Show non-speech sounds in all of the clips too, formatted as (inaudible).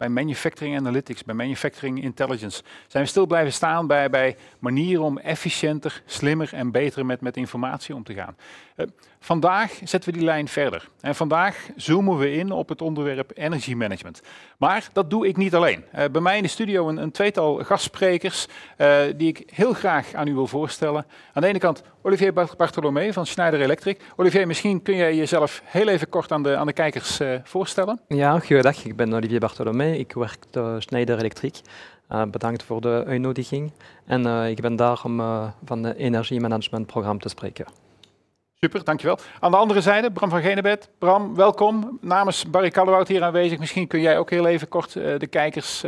bij manufacturing analytics, bij manufacturing intelligence. Zijn we stil blijven staan bij, bij manieren om efficiënter, slimmer en beter met, met informatie om te gaan. Eh, vandaag zetten we die lijn verder. En vandaag zoomen we in op het onderwerp energy management. Maar dat doe ik niet alleen. Eh, bij mij in de studio een, een tweetal gastsprekers eh, die ik heel graag aan u wil voorstellen. Aan de ene kant Olivier Bartholomé van Schneider Electric. Olivier, misschien kun jij jezelf heel even kort aan de, aan de kijkers uh, voorstellen. Ja, goeiedag. Ik ben Olivier Bartholomé. Ik werk bij Schneider Electric. Eh, bedankt voor de uitnodiging. En eh, ik ben daar om van het energiemanagementprogramma te spreken. Super, dankjewel. Aan de andere zijde, Bram van Genebed. Bram, welkom. Namens Barry Callewoud hier aanwezig. Misschien kun jij ook heel even kort de kijkers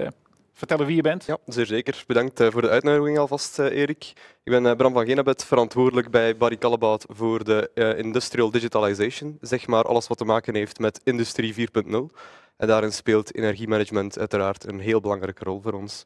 vertellen wie je bent? Ja, zeer zeker. Bedankt eh, voor de uitnodiging alvast, eh, Erik. Ik ben eh, Bram van Genabet, verantwoordelijk bij Barry Callebaut voor de industrial digitalization. Zeg maar alles wat te maken heeft met industrie 4.0. En daarin speelt energiemanagement uiteraard een heel belangrijke rol voor ons.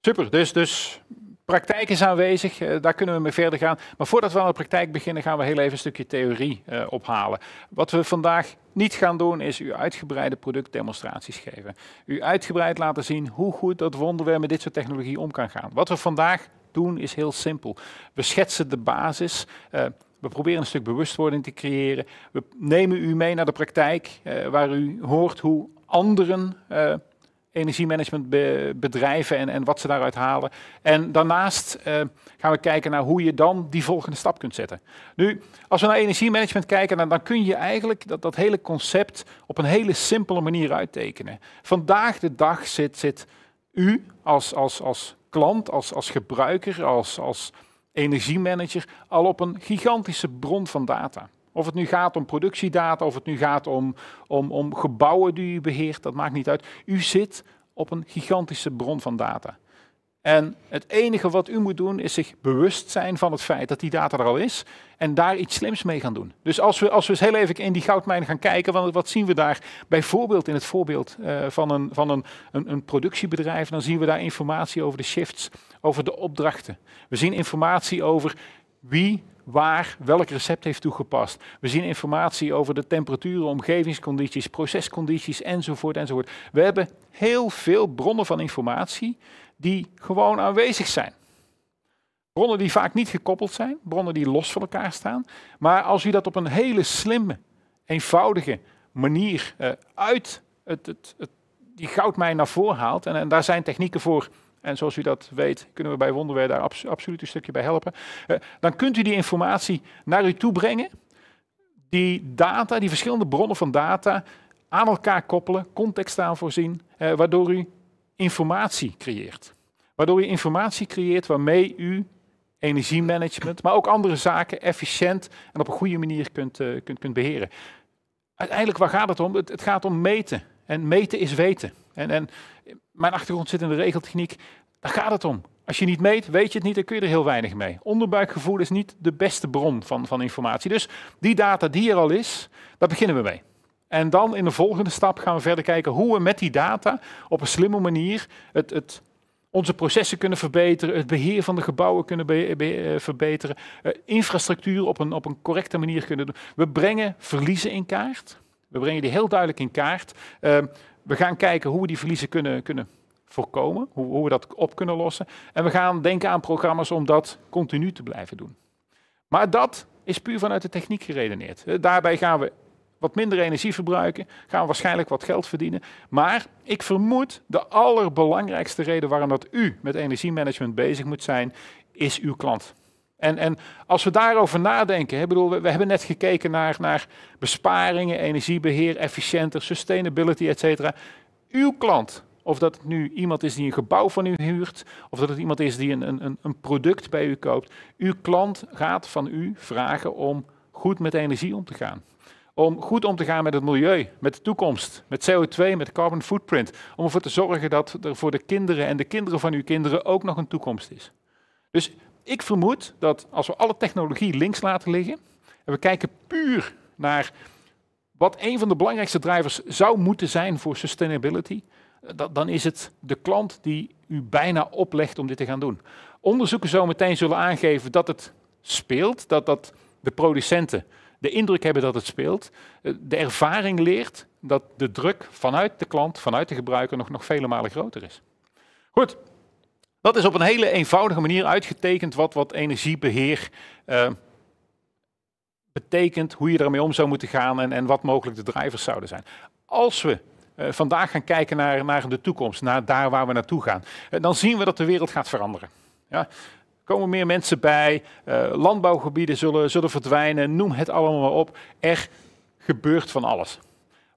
Super, dus, dus praktijk is aanwezig, eh, daar kunnen we mee verder gaan. Maar voordat we aan de praktijk beginnen, gaan we heel even een stukje theorie eh, ophalen. Wat we vandaag niet gaan doen, is u uitgebreide productdemonstraties geven. U uitgebreid laten zien hoe goed dat wonderwerk met dit soort technologie om kan gaan. Wat we vandaag doen, is heel simpel. We schetsen de basis. Eh, we proberen een stuk bewustwording te creëren. We nemen u mee naar de praktijk, waar u hoort hoe anderen energiemanagementbedrijven en, en wat ze daaruit halen. En daarnaast eh, gaan we kijken naar hoe je dan die volgende stap kunt zetten. Nu, als we naar energiemanagement kijken, dan, dan kun je eigenlijk dat, dat hele concept op een hele simpele manier uittekenen. Vandaag de dag zit, zit u als, als, als klant, als, als gebruiker, als, als energiemanager al op een gigantische bron van data. Of het nu gaat om productiedata, of het nu gaat om, om, om gebouwen die u beheert, dat maakt niet uit. U zit op een gigantische bron van data. En het enige wat u moet doen is zich bewust zijn van het feit dat die data er al is en daar iets slims mee gaan doen. Dus als we, als we eens heel even in die goudmijn gaan kijken, want wat zien we daar bijvoorbeeld in het voorbeeld eh, van, een, van een, een, productiebedrijf, dan zien we daar informatie over de shifts, over de opdrachten. We zien informatie over wie waar welk recept heeft toegepast. We zien informatie over de temperaturen, omgevingscondities, procescondities enzovoort enzovoort. We hebben heel veel bronnen van informatie die gewoon aanwezig zijn. Bronnen die vaak niet gekoppeld zijn, bronnen die los van elkaar staan. Maar als u dat op een hele slimme, eenvoudige manier eh, uit het, het, het, die goudmijn naar voren haalt, en, en daar zijn technieken voor en zoals u dat weet, kunnen we bij Wonderweer daar absoluut een stukje bij helpen. Eh, dan kunt u die informatie naar u toe brengen. Die data, die verschillende bronnen van data, aan elkaar koppelen, context aan voorzien, eh, waardoor u informatie creëert. Waardoor u informatie creëert waarmee u energiemanagement, maar ook andere zaken efficiënt en op een goede manier kunt, eh, kunt, kunt beheren. Uiteindelijk, waar gaat het om? het gaat om meten. En meten is weten. En, en mijn achtergrond zit in de regeltechniek. Daar gaat het om. Als je niet meet, weet je het niet Dan kun je er heel weinig mee. Onderbuikgevoel is niet de beste bron van, van informatie. Dus die data die er al is, daar beginnen we mee. En dan in de volgende stap gaan we verder kijken hoe we met die data op een slimme manier het, het onze processen kunnen verbeteren, het beheer van de gebouwen kunnen eh, verbeteren, eh, infrastructuur op een, op een correcte manier kunnen doen. We brengen verliezen in kaart. We brengen die heel duidelijk in kaart. Ehm, we gaan kijken hoe we die verliezen kunnen, kunnen voorkomen, hoe, hoe we dat op kunnen lossen. En we gaan denken aan programma's om dat continu te blijven doen. Maar dat is puur vanuit de techniek geredeneerd. Eh, daarbij gaan we wat minder energie verbruiken, gaan we waarschijnlijk wat geld verdienen. Maar ik vermoed de allerbelangrijkste reden waarom dat u met energiemanagement bezig moet zijn, is uw klant. En, en als we daarover nadenken, hè, bedoel, we, hebben net gekeken naar, naar besparingen, energiebeheer, efficiënter, sustainability, et cetera. Uw klant, of dat het nu iemand is die een gebouw van u huurt, of dat het iemand is die een, een, een product bij u koopt, uw klant gaat van u vragen om goed met energie om te gaan om goed om te gaan met het milieu, met de toekomst, met CO2, met carbon footprint. Om ervoor te zorgen dat er voor de kinderen en de kinderen van uw kinderen ook nog een toekomst is. Dus ik vermoed dat als we alle technologie links laten liggen en we kijken puur naar wat een van de belangrijkste drivers zou moeten zijn voor sustainability, dan is het de klant die u bijna oplegt om dit te gaan doen. Onderzoeken zo meteen zullen aangeven dat het speelt, dat, dat de producenten de indruk hebben dat het speelt. Eh, de ervaring leert dat de druk vanuit de klant, vanuit de gebruiker, nog, nog vele malen groter is. Goed, dat is op een hele eenvoudige manier uitgetekend wat, wat energiebeheer eh, betekent, hoe je daarmee om zou moeten gaan en, en wat mogelijk de drivers zouden zijn. Als we eh, vandaag gaan kijken naar, naar de toekomst, naar daar waar we naartoe gaan, eh, dan zien we dat de wereld gaat veranderen. Ja? Komen meer mensen bij, landbouwgebieden zullen, zullen verdwijnen, noem het allemaal maar op. Er gebeurt van alles.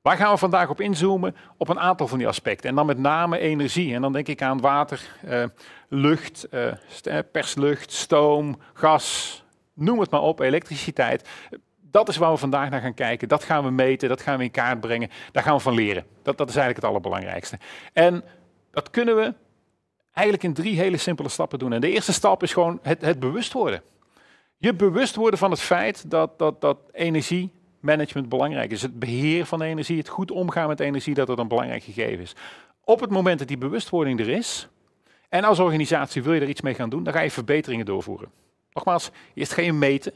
Waar gaan we vandaag op inzoomen? Op een aantal van die aspecten. En dan met name energie. En dan denk ik aan water, eh, lucht, eh, eh, perslucht, stoom, gas, noem het maar op, elektriciteit. Dat is waar we vandaag naar gaan kijken. Dat gaan we meten, dat gaan we in kaart brengen. Daar gaan we van leren. Dat, dat is eigenlijk het allerbelangrijkste. En dat kunnen we eigenlijk in drie hele simpele stappen doen. En de eerste stap is gewoon het, het bewust worden. Je bewust worden van het feit dat, dat, dat energie management belangrijk is. Het beheer van energie, het goed omgaan met energie, dat dat een belangrijk gegeven is. Op het moment dat die bewustwording er is, en als organisatie wil je er iets mee gaan doen, dan ga je verbeteringen doorvoeren. Nogmaals, eerst ga je meten.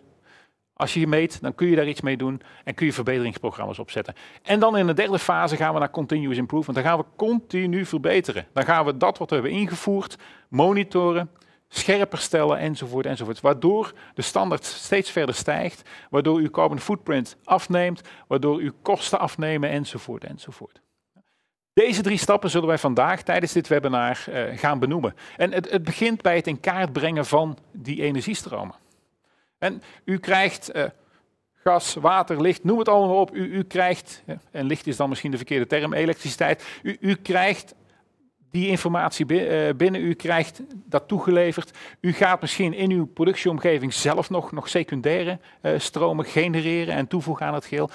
Als je je meet, dan kun je daar iets mee doen en kun je verbeteringsprogramma's opzetten. En dan in de derde fase gaan we naar continuous improvement. Dan gaan we continu verbeteren. Dan gaan we dat wat we hebben ingevoerd monitoren scherper stellen enzovoort enzovoort. Waardoor de standaard steeds verder stijgt, waardoor uw carbon footprint afneemt, waardoor uw kosten afnemen enzovoort enzovoort. Deze drie stappen zullen wij vandaag tijdens dit webinar eh, gaan benoemen. En het, het, begint bij het in kaart brengen van die energiestromen. En u krijgt eh, gas, water, licht, noem het allemaal op. U, u krijgt, eh, en licht is dan misschien de verkeerde term, elektriciteit. U, u krijgt die informatie eh, binnen u krijgt, dat toegeleverd. U gaat misschien in uw productieomgeving zelf nog, nog secundaire eh, stromen genereren en toevoegen aan het geheel.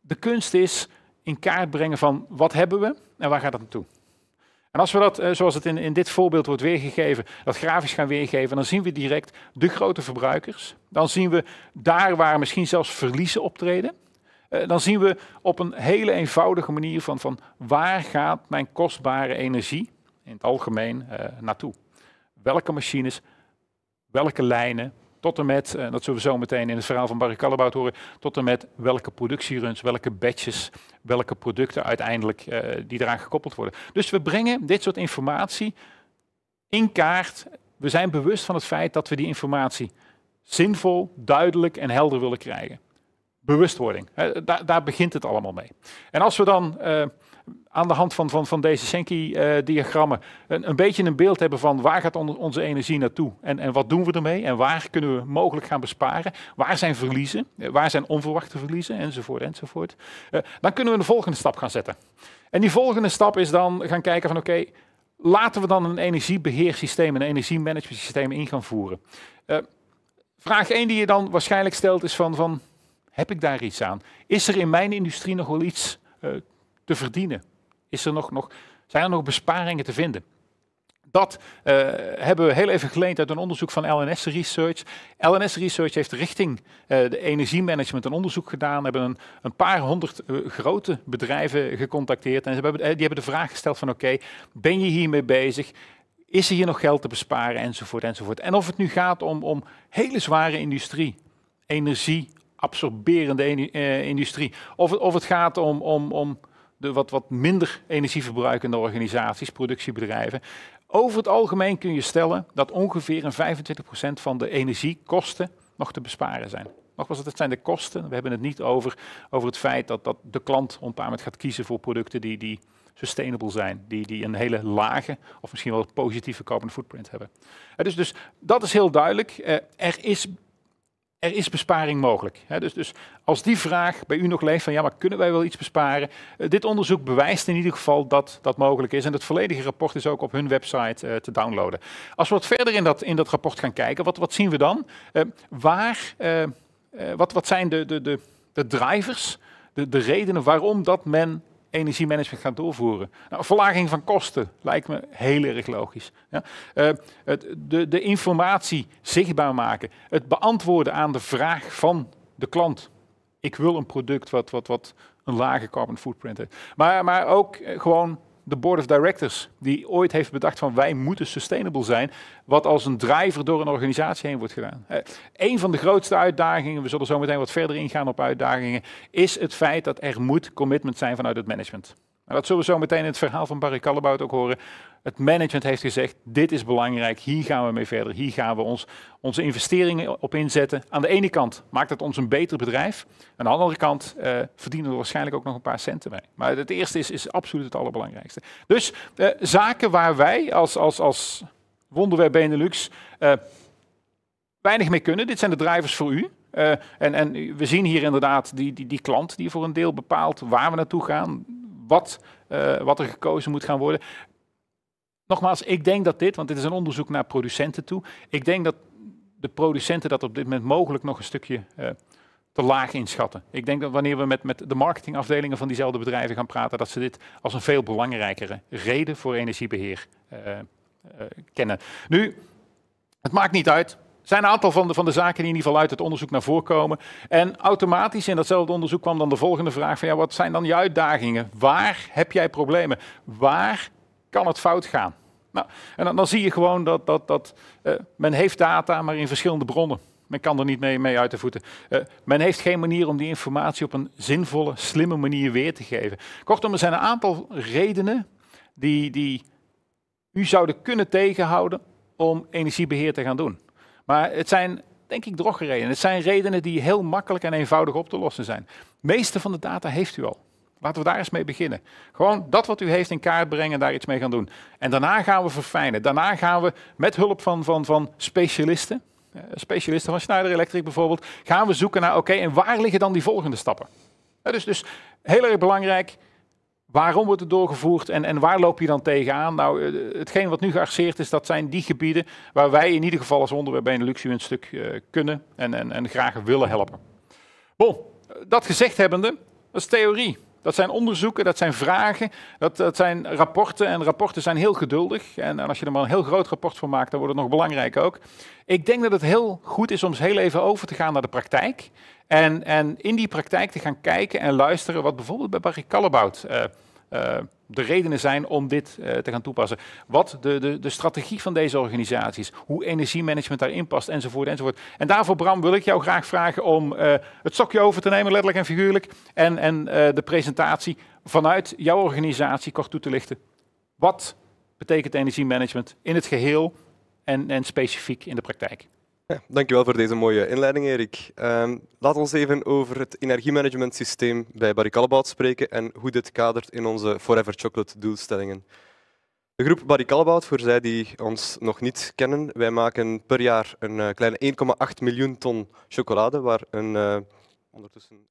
De kunst is in kaart brengen van wat hebben we en waar gaat dat naartoe. En als we dat, eh, zoals het in, in dit voorbeeld wordt weergegeven, dat grafisch gaan weergeven, dan zien we direct de grote verbruikers. Dan zien we daar waar misschien zelfs verliezen optreden. dan zien we op een hele eenvoudige manier van, van waar gaat mijn kostbare energie, in het algemeen eh, naartoe. Welke machines, welke lijnen, tot en met, eh, dat zullen we zo meteen in het verhaal van Barry Callebaut horen, tot en met welke productieruns, welke batches, welke producten uiteindelijk eh, die eraan gekoppeld worden. Dus we brengen dit soort informatie in kaart. We zijn bewust van het feit dat we die informatie zinvol, duidelijk en helder willen krijgen. Bewustwording, daar, daar begint het allemaal mee. En als we dan aan de hand van, van, van deze Senki-diagrammen een, een, beetje een beeld hebben van waar gaat onze energie naartoe en, en wat doen we ermee en waar kunnen we mogelijk gaan besparen, waar zijn verliezen, eh, waar zijn onverwachte verliezen enzovoort enzovoort. Eh, dan kunnen we de volgende stap gaan zetten. En die volgende stap is dan gaan kijken van oké, laten we dan een energiebeheersysteem, een energiemanagementsysteem in gaan voeren. Eh, vraag 1 die je dan waarschijnlijk stelt is van, van heb ik daar iets aan? Is er in mijn industrie nog wel iets te verdienen? Is er nog, nog, zijn er nog besparingen te vinden? Dat eh, hebben we heel even geleend uit een onderzoek van LNS Research. LNS Research heeft richting eh, de energiemanagement een onderzoek gedaan. Hebben een, een paar honderd eh, grote bedrijven gecontacteerd. En ze hebben, die hebben de vraag gesteld van oké, ben je hiermee bezig? Is er hier nog geld te besparen? Enzovoort, enzovoort. En of het nu gaat om, om hele zware industrie, energie, absorberende industrie. Of, of het gaat om, om, om de wat, wat minder energieverbruikende organisaties, productiebedrijven. Over het algemeen kun je stellen dat ongeveer een 25% van de energiekosten nog te besparen zijn. Nogmaals, dat zijn de kosten. We hebben het niet over, over het feit dat, dat de klant op gaat kiezen voor producten die, die sustainable zijn, die, die een hele lage of misschien wel positieve carbon footprint hebben. Eh, dus, dus dat is heel duidelijk. Eh, er is er is besparing mogelijk. dus, dus, als die vraag bij u nog leeft van ja, maar kunnen wij wel iets besparen? Eh, dit onderzoek bewijst in ieder geval dat dat mogelijk is. En het volledige rapport is ook op hun website eh, te downloaden. Als we wat verder in dat, in dat rapport gaan kijken, wat, wat zien we dan? Eh, waar, wat, wat zijn de, de, de, de drivers, de, de redenen waarom dat men energiemanagement gaan doorvoeren. Nou, verlaging van kosten lijkt me heel erg logisch. Ja. Eh, het, de, de informatie zichtbaar maken, het beantwoorden aan de vraag van de klant. Ik wil een product wat, wat, wat een lage carbon footprint heeft. Maar, maar ook eh, gewoon de board of directors die ooit heeft bedacht van wij moeten sustainable zijn, wat als een driver door een organisatie heen wordt gedaan. Uh, een van de grootste uitdagingen, we zullen zo meteen wat verder ingaan op uitdagingen, is het feit dat er moet commitment zijn vanuit het management dat zullen we zo meteen in het verhaal van Barry Callebaut ook horen. Het management heeft gezegd, dit is belangrijk, hier gaan we mee verder. Hier gaan we ons, onze investeringen op inzetten. Aan de ene kant maakt het ons een beter bedrijf. Aan de andere kant eh, verdienen we waarschijnlijk ook nog een paar centen bij. Maar het eerste is, is absoluut het allerbelangrijkste. Dus eh, zaken waar wij als, als, als Wonderweb Benelux eh, weinig mee kunnen. Dit zijn de drivers voor u. en, en, we zien hier inderdaad die, die, die, klant die voor een deel bepaalt waar we naartoe gaan wat, eh, wat er gekozen moet gaan worden. Nogmaals, ik denk dat dit, want dit is een onderzoek naar producenten toe, ik denk dat de producenten dat op dit moment mogelijk nog een stukje eh, te laag inschatten. Ik denk dat wanneer we met, met de marketingafdelingen van diezelfde bedrijven gaan praten, dat ze dit als een veel belangrijkere reden voor energiebeheer eh, kennen. Nu, het maakt niet uit zijn een aantal van de, zaken die in ieder geval uit het onderzoek naar voren komen. En automatisch in datzelfde onderzoek kwam dan de volgende vraag van ja, wat zijn dan je uitdagingen? Waar heb jij problemen? Waar kan het fout gaan? Nou, en dan, zie je gewoon dat, dat, dat eh, men heeft data, maar in verschillende bronnen. Men kan er niet mee, mee uit de voeten. Eh, men heeft geen manier om die informatie op een zinvolle, slimme manier weer te geven. Kortom, er zijn een aantal redenen die, die u zouden kunnen tegenhouden om energiebeheer te gaan doen. Maar het zijn, denk ik, redenen. Het zijn redenen die heel makkelijk en eenvoudig op te lossen zijn. De meeste van de data heeft u al. Laten we daar eens mee beginnen. Gewoon dat wat u heeft in kaart brengen en daar iets mee gaan doen. En daarna gaan we verfijnen. Daarna gaan we met hulp van, van, van specialisten, eh, specialisten van Schneider Electric bijvoorbeeld, gaan we zoeken naar, oké, en waar liggen dan die volgende stappen? Dus, dus heel erg belangrijk, waarom wordt het doorgevoerd en, en waar loop je dan tegenaan? Nou, eh, hetgeen wat nu gearseerd is, dat zijn die gebieden waar wij in ieder geval als onderwerp Benelux een een stuk eh, kunnen en, en, en graag willen helpen. Bon, eh, dat gezegd hebbende, dat is theorie. Dat zijn onderzoeken, dat zijn vragen, dat, dat zijn rapporten. En rapporten zijn heel geduldig. En, en als je er maar een heel groot rapport van maakt, dan wordt het nog belangrijk ook. Ik denk dat het heel goed is om eens heel even over te gaan naar de praktijk. En, en in die praktijk te gaan kijken en luisteren wat bijvoorbeeld bij Barry Callebout eh, eh, de redenen zijn om dit eh, te gaan toepassen. Wat de, de, de strategie van deze organisaties, hoe energiemanagement daarin past, enzovoort, enzovoort. En daarvoor, Bram, wil ik jou graag vragen om het stokje over te nemen, letterlijk en figuurlijk, en, en de presentatie vanuit jouw organisatie kort toe te lichten. Wat betekent energiemanagement in het geheel en, en specifiek in de praktijk? Ja, dankjewel voor deze mooie inleiding, Erik. Um, laat ons even over het energiemanagementsysteem bij Barry Callebaut spreken en hoe dit kadert in onze Forever Chocolate doelstellingen. De groep Barry Callebaut, voor zij die ons nog niet kennen, wij maken per jaar een eh, kleine 1,8 miljoen ton chocolade, waar een, eh, ondertussen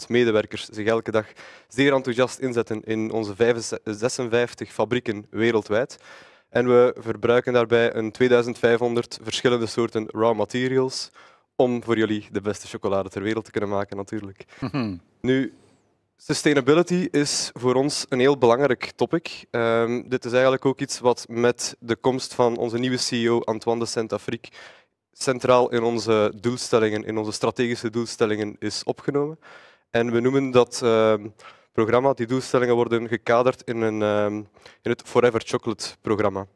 11.000 medewerkers zich elke dag zeer enthousiast inzetten in onze 56 fabrieken wereldwijd. En we verbruiken daarbij een 2500 verschillende soorten raw materials om voor jullie de beste chocolade ter wereld te kunnen maken natuurlijk. Mhm. Nu, sustainability is voor ons een heel belangrijk topic. Ehm, dit is eigenlijk ook iets wat met de komst van onze nieuwe CEO Antoine de Saint-Afrique centraal in onze doelstellingen, in onze strategische doelstellingen is opgenomen. En we noemen dat... Ehm, programma. Die doelstellingen worden gekaderd in, een, ehm, in het Forever Chocolate programma.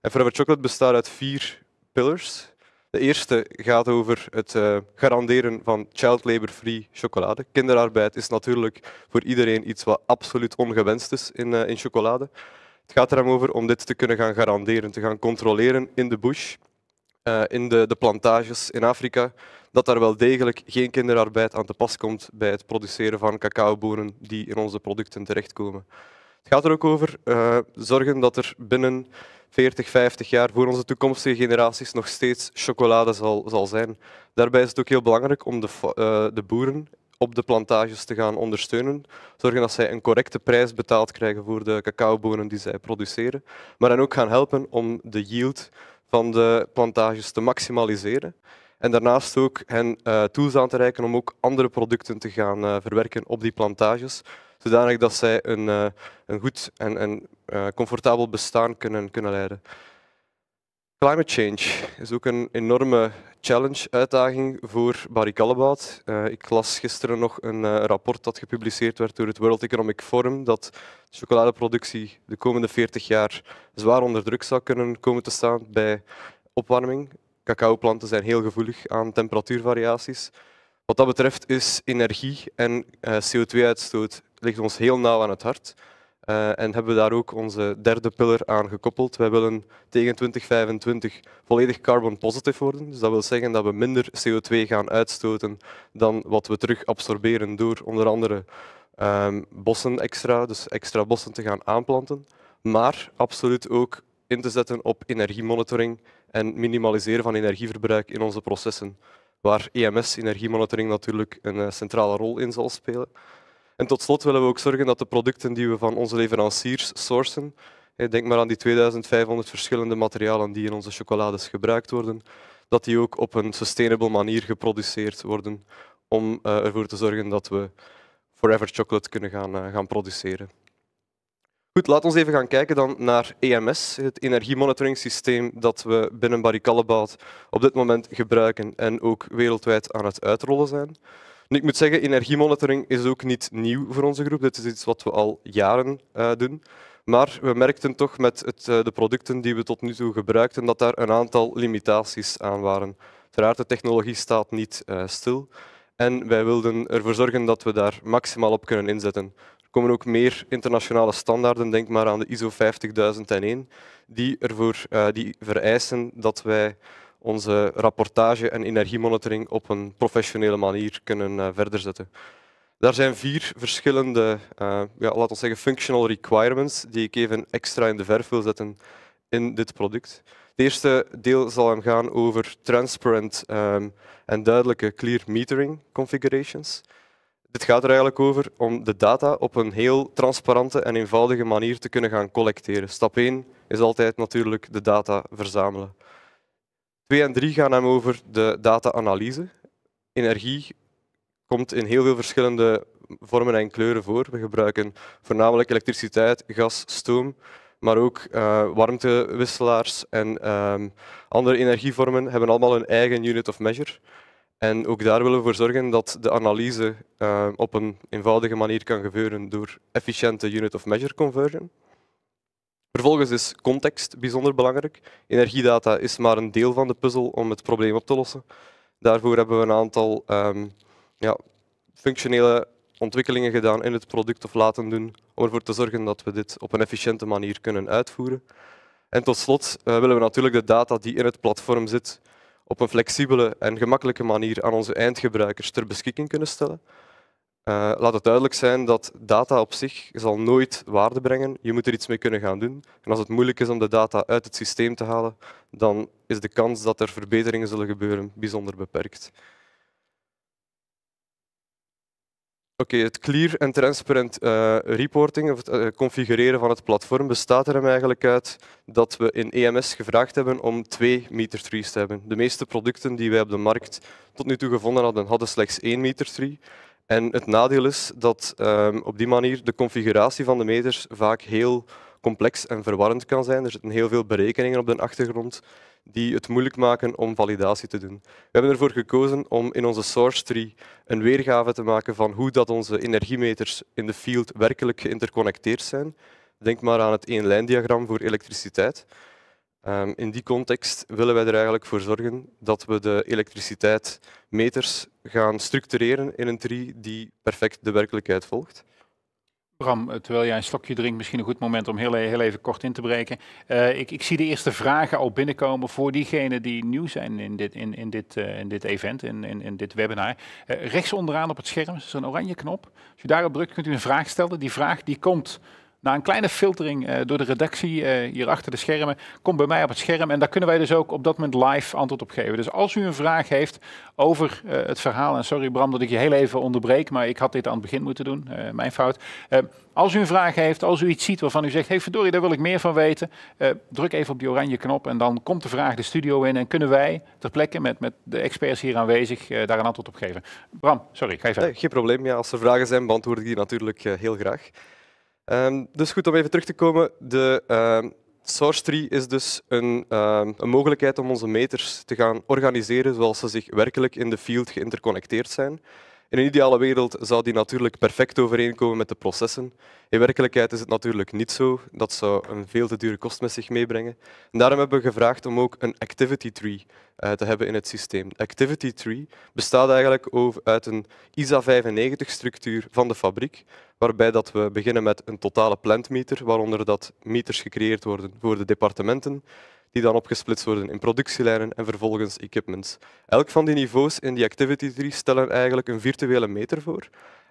En Forever Chocolate bestaat uit vier pillars. De eerste gaat over het eh, garanderen van child labor free chocolade. Kinderarbeid is natuurlijk voor iedereen iets wat absoluut ongewenst is in, eh, in chocolade. Het gaat erom over om dit te kunnen gaan garanderen, te gaan controleren in de bush, eh, in de, de plantages in Afrika, dat daar wel degelijk geen kinderarbeid aan te pas komt bij het produceren van cacaobonen die in onze producten terechtkomen. Het gaat er ook over eh, zorgen dat er binnen 40, 50 jaar voor onze toekomstige generaties nog steeds chocolade zal, zal zijn. Daarbij is het ook heel belangrijk om de, eh, de boeren op de plantages te gaan ondersteunen. Zorgen dat zij een correcte prijs betaald krijgen voor de cacaobonen die zij produceren. Maar hen ook gaan helpen om de yield van de plantages te maximaliseren. En daarnaast ook hen eh, tools aan te reiken om ook andere producten te gaan eh, verwerken op die plantages, zodanig dat zij een, eh, een goed en, comfortabel bestaan kunnen, kunnen leiden. Climate change is ook een enorme challenge, uitdaging voor Barry Callebaut. ik las gisteren nog een rapport dat gepubliceerd werd door het World Economic Forum dat de chocoladeproductie de komende 40 jaar zwaar onder druk zou kunnen komen te staan bij opwarming cacaoplanten zijn heel gevoelig aan temperatuurvariaties. Wat dat betreft is energie en eh, CO2-uitstoot ligt ons heel nauw aan het hart. Eh, en hebben we daar ook onze derde pillar aan gekoppeld. Wij willen tegen 2025 volledig carbon positive worden. Dus dat wil zeggen dat we minder CO2 gaan uitstoten dan wat we terug absorberen door onder andere ehm, bossen extra, dus extra bossen te gaan aanplanten. Maar absoluut ook in te zetten op energiemonitoring en minimaliseren van energieverbruik in onze processen, waar EMS, energiemonitoring, natuurlijk een eh, centrale rol in zal spelen. En tot slot willen we ook zorgen dat de producten die we van onze leveranciers sourcen, eh, denk maar aan die 2500 verschillende materialen die in onze chocolades gebruikt worden, dat die ook op een sustainable manier geproduceerd worden om eh, ervoor te zorgen dat we forever chocolate kunnen gaan, gaan produceren. Goed, laten we even gaan kijken dan naar EMS, het energiemonitoringssysteem dat we binnen Barry op dit moment gebruiken en ook wereldwijd aan het uitrollen zijn. ik moet zeggen, energiemonitoring is ook niet nieuw voor onze groep. Dit is iets wat we al jaren eh, doen. Maar we merkten toch met het, eh, de producten die we tot nu toe gebruikten dat daar een aantal limitaties aan waren. Uiteraard, de technologie staat niet eh, stil. En wij wilden ervoor zorgen dat we daar maximaal op kunnen inzetten komen ook meer internationale standaarden, denk maar aan de ISO 50001, die, ervoor, uh, die vereisen dat wij onze rapportage en energiemonitoring op een professionele manier kunnen uh, verder zetten. Daar zijn vier verschillende, uh, ja, laten we zeggen, functional requirements die ik even extra in de verf wil zetten in dit product. Het eerste deel zal hem gaan over transparent ehm, en duidelijke clear metering configurations. Het gaat er eigenlijk over om de data op een heel transparante en eenvoudige manier te kunnen gaan collecteren. Stap 1 is altijd natuurlijk de data verzamelen. 2 en 3 gaan hem over de data-analyse. Energie komt in heel veel verschillende vormen en kleuren voor. We gebruiken voornamelijk elektriciteit, gas, stoom, maar ook eh, warmtewisselaars en ehm, andere energievormen hebben allemaal hun eigen unit of measure. En ook daar willen we voor zorgen dat de analyse eh, op een eenvoudige manier kan gebeuren door efficiënte unit of measure conversion. Vervolgens is context bijzonder belangrijk. Energiedata is maar een deel van de puzzel om het probleem op te lossen. Daarvoor hebben we een aantal ehm, ja, functionele ontwikkelingen gedaan in het product of laten doen om ervoor te zorgen dat we dit op een efficiënte manier kunnen uitvoeren. En tot slot eh, willen we natuurlijk de data die in het platform zit op een flexibele en gemakkelijke manier aan onze eindgebruikers ter beschikking kunnen stellen. Eh, laat het duidelijk zijn dat data op zich zal nooit waarde brengen. Je moet er iets mee kunnen gaan doen. En als het moeilijk is om de data uit het systeem te halen, dan is de kans dat er verbeteringen zullen gebeuren bijzonder beperkt. Oké, het clear en transparent eh, reporting, of het eh, configureren van het platform, bestaat er eigenlijk uit dat we in EMS gevraagd hebben om twee meter trees te hebben. De meeste producten die wij op de markt tot nu toe gevonden hadden, hadden slechts één meter tree. En het nadeel is dat ehm, op die manier de configuratie van de meters vaak heel complex en verwarrend kan zijn. Er zitten heel veel berekeningen op de achtergrond die het moeilijk maken om validatie te doen. We hebben ervoor gekozen om in onze source tree een weergave te maken van hoe dat onze energiemeters in de field werkelijk geïnterconnecteerd zijn. Denk maar aan het één-lijn-diagram voor elektriciteit. Ehm, in die context willen wij er eigenlijk voor zorgen dat we de elektriciteitsmeters gaan structureren in een tree die perfect de werkelijkheid volgt. Eh, terwijl jij een slokje drinkt, misschien een goed moment om heel, e-, heel even kort in te breken. Eh, ik, ik, zie de eerste vragen al binnenkomen voor diegenen die nieuw zijn in dit, in, in dit, eh, in dit event, in, in, in dit webinar. Uh, rechts onderaan op het scherm is een oranje knop. Als je daarop drukt, kunt u een vraag stellen. Die vraag die komt na een kleine filtering eh, door de redactie eh, hier achter de schermen, komt bij mij op het scherm. En daar kunnen wij dus ook op dat moment live antwoord op geven. Dus als u een vraag heeft over eh, het verhaal, en sorry Bram dat ik je heel even onderbreek, maar ik had dit aan het begin moeten doen, mijn fout. als u een vraag heeft, als u iets ziet waarvan u zegt, hey verdorie, daar wil ik meer van weten, druk even op die oranje knop en dan komt de vraag de studio in en kunnen wij ter plekke met, met de experts hier aanwezig daar een antwoord op geven. Bram, sorry, ga even. Nee, geen probleem, ja, als er vragen zijn beantwoord ik die natuurlijk heel graag. Ehm, dus goed, om even terug te komen. De ehm, source tree is dus een, ehm, een, mogelijkheid om onze meters te gaan organiseren zoals ze zich werkelijk in de field geïnterconnecteerd zijn. In een ideale wereld zou die natuurlijk perfect overeenkomen met de processen. In werkelijkheid is het natuurlijk niet zo. Dat zou een veel te dure kost met zich meebrengen. daarom hebben we gevraagd om ook een activity tree eh, te hebben in het systeem. Activity tree bestaat eigenlijk uit een ISA 95 structuur van de fabriek, waarbij dat we beginnen met een totale plantmeter, waaronder dat meters gecreëerd worden voor de departementen die dan opgesplitst worden in productielijnen en vervolgens equipments. Elk van die niveaus in die activity tree stellen eigenlijk een virtuele meter voor.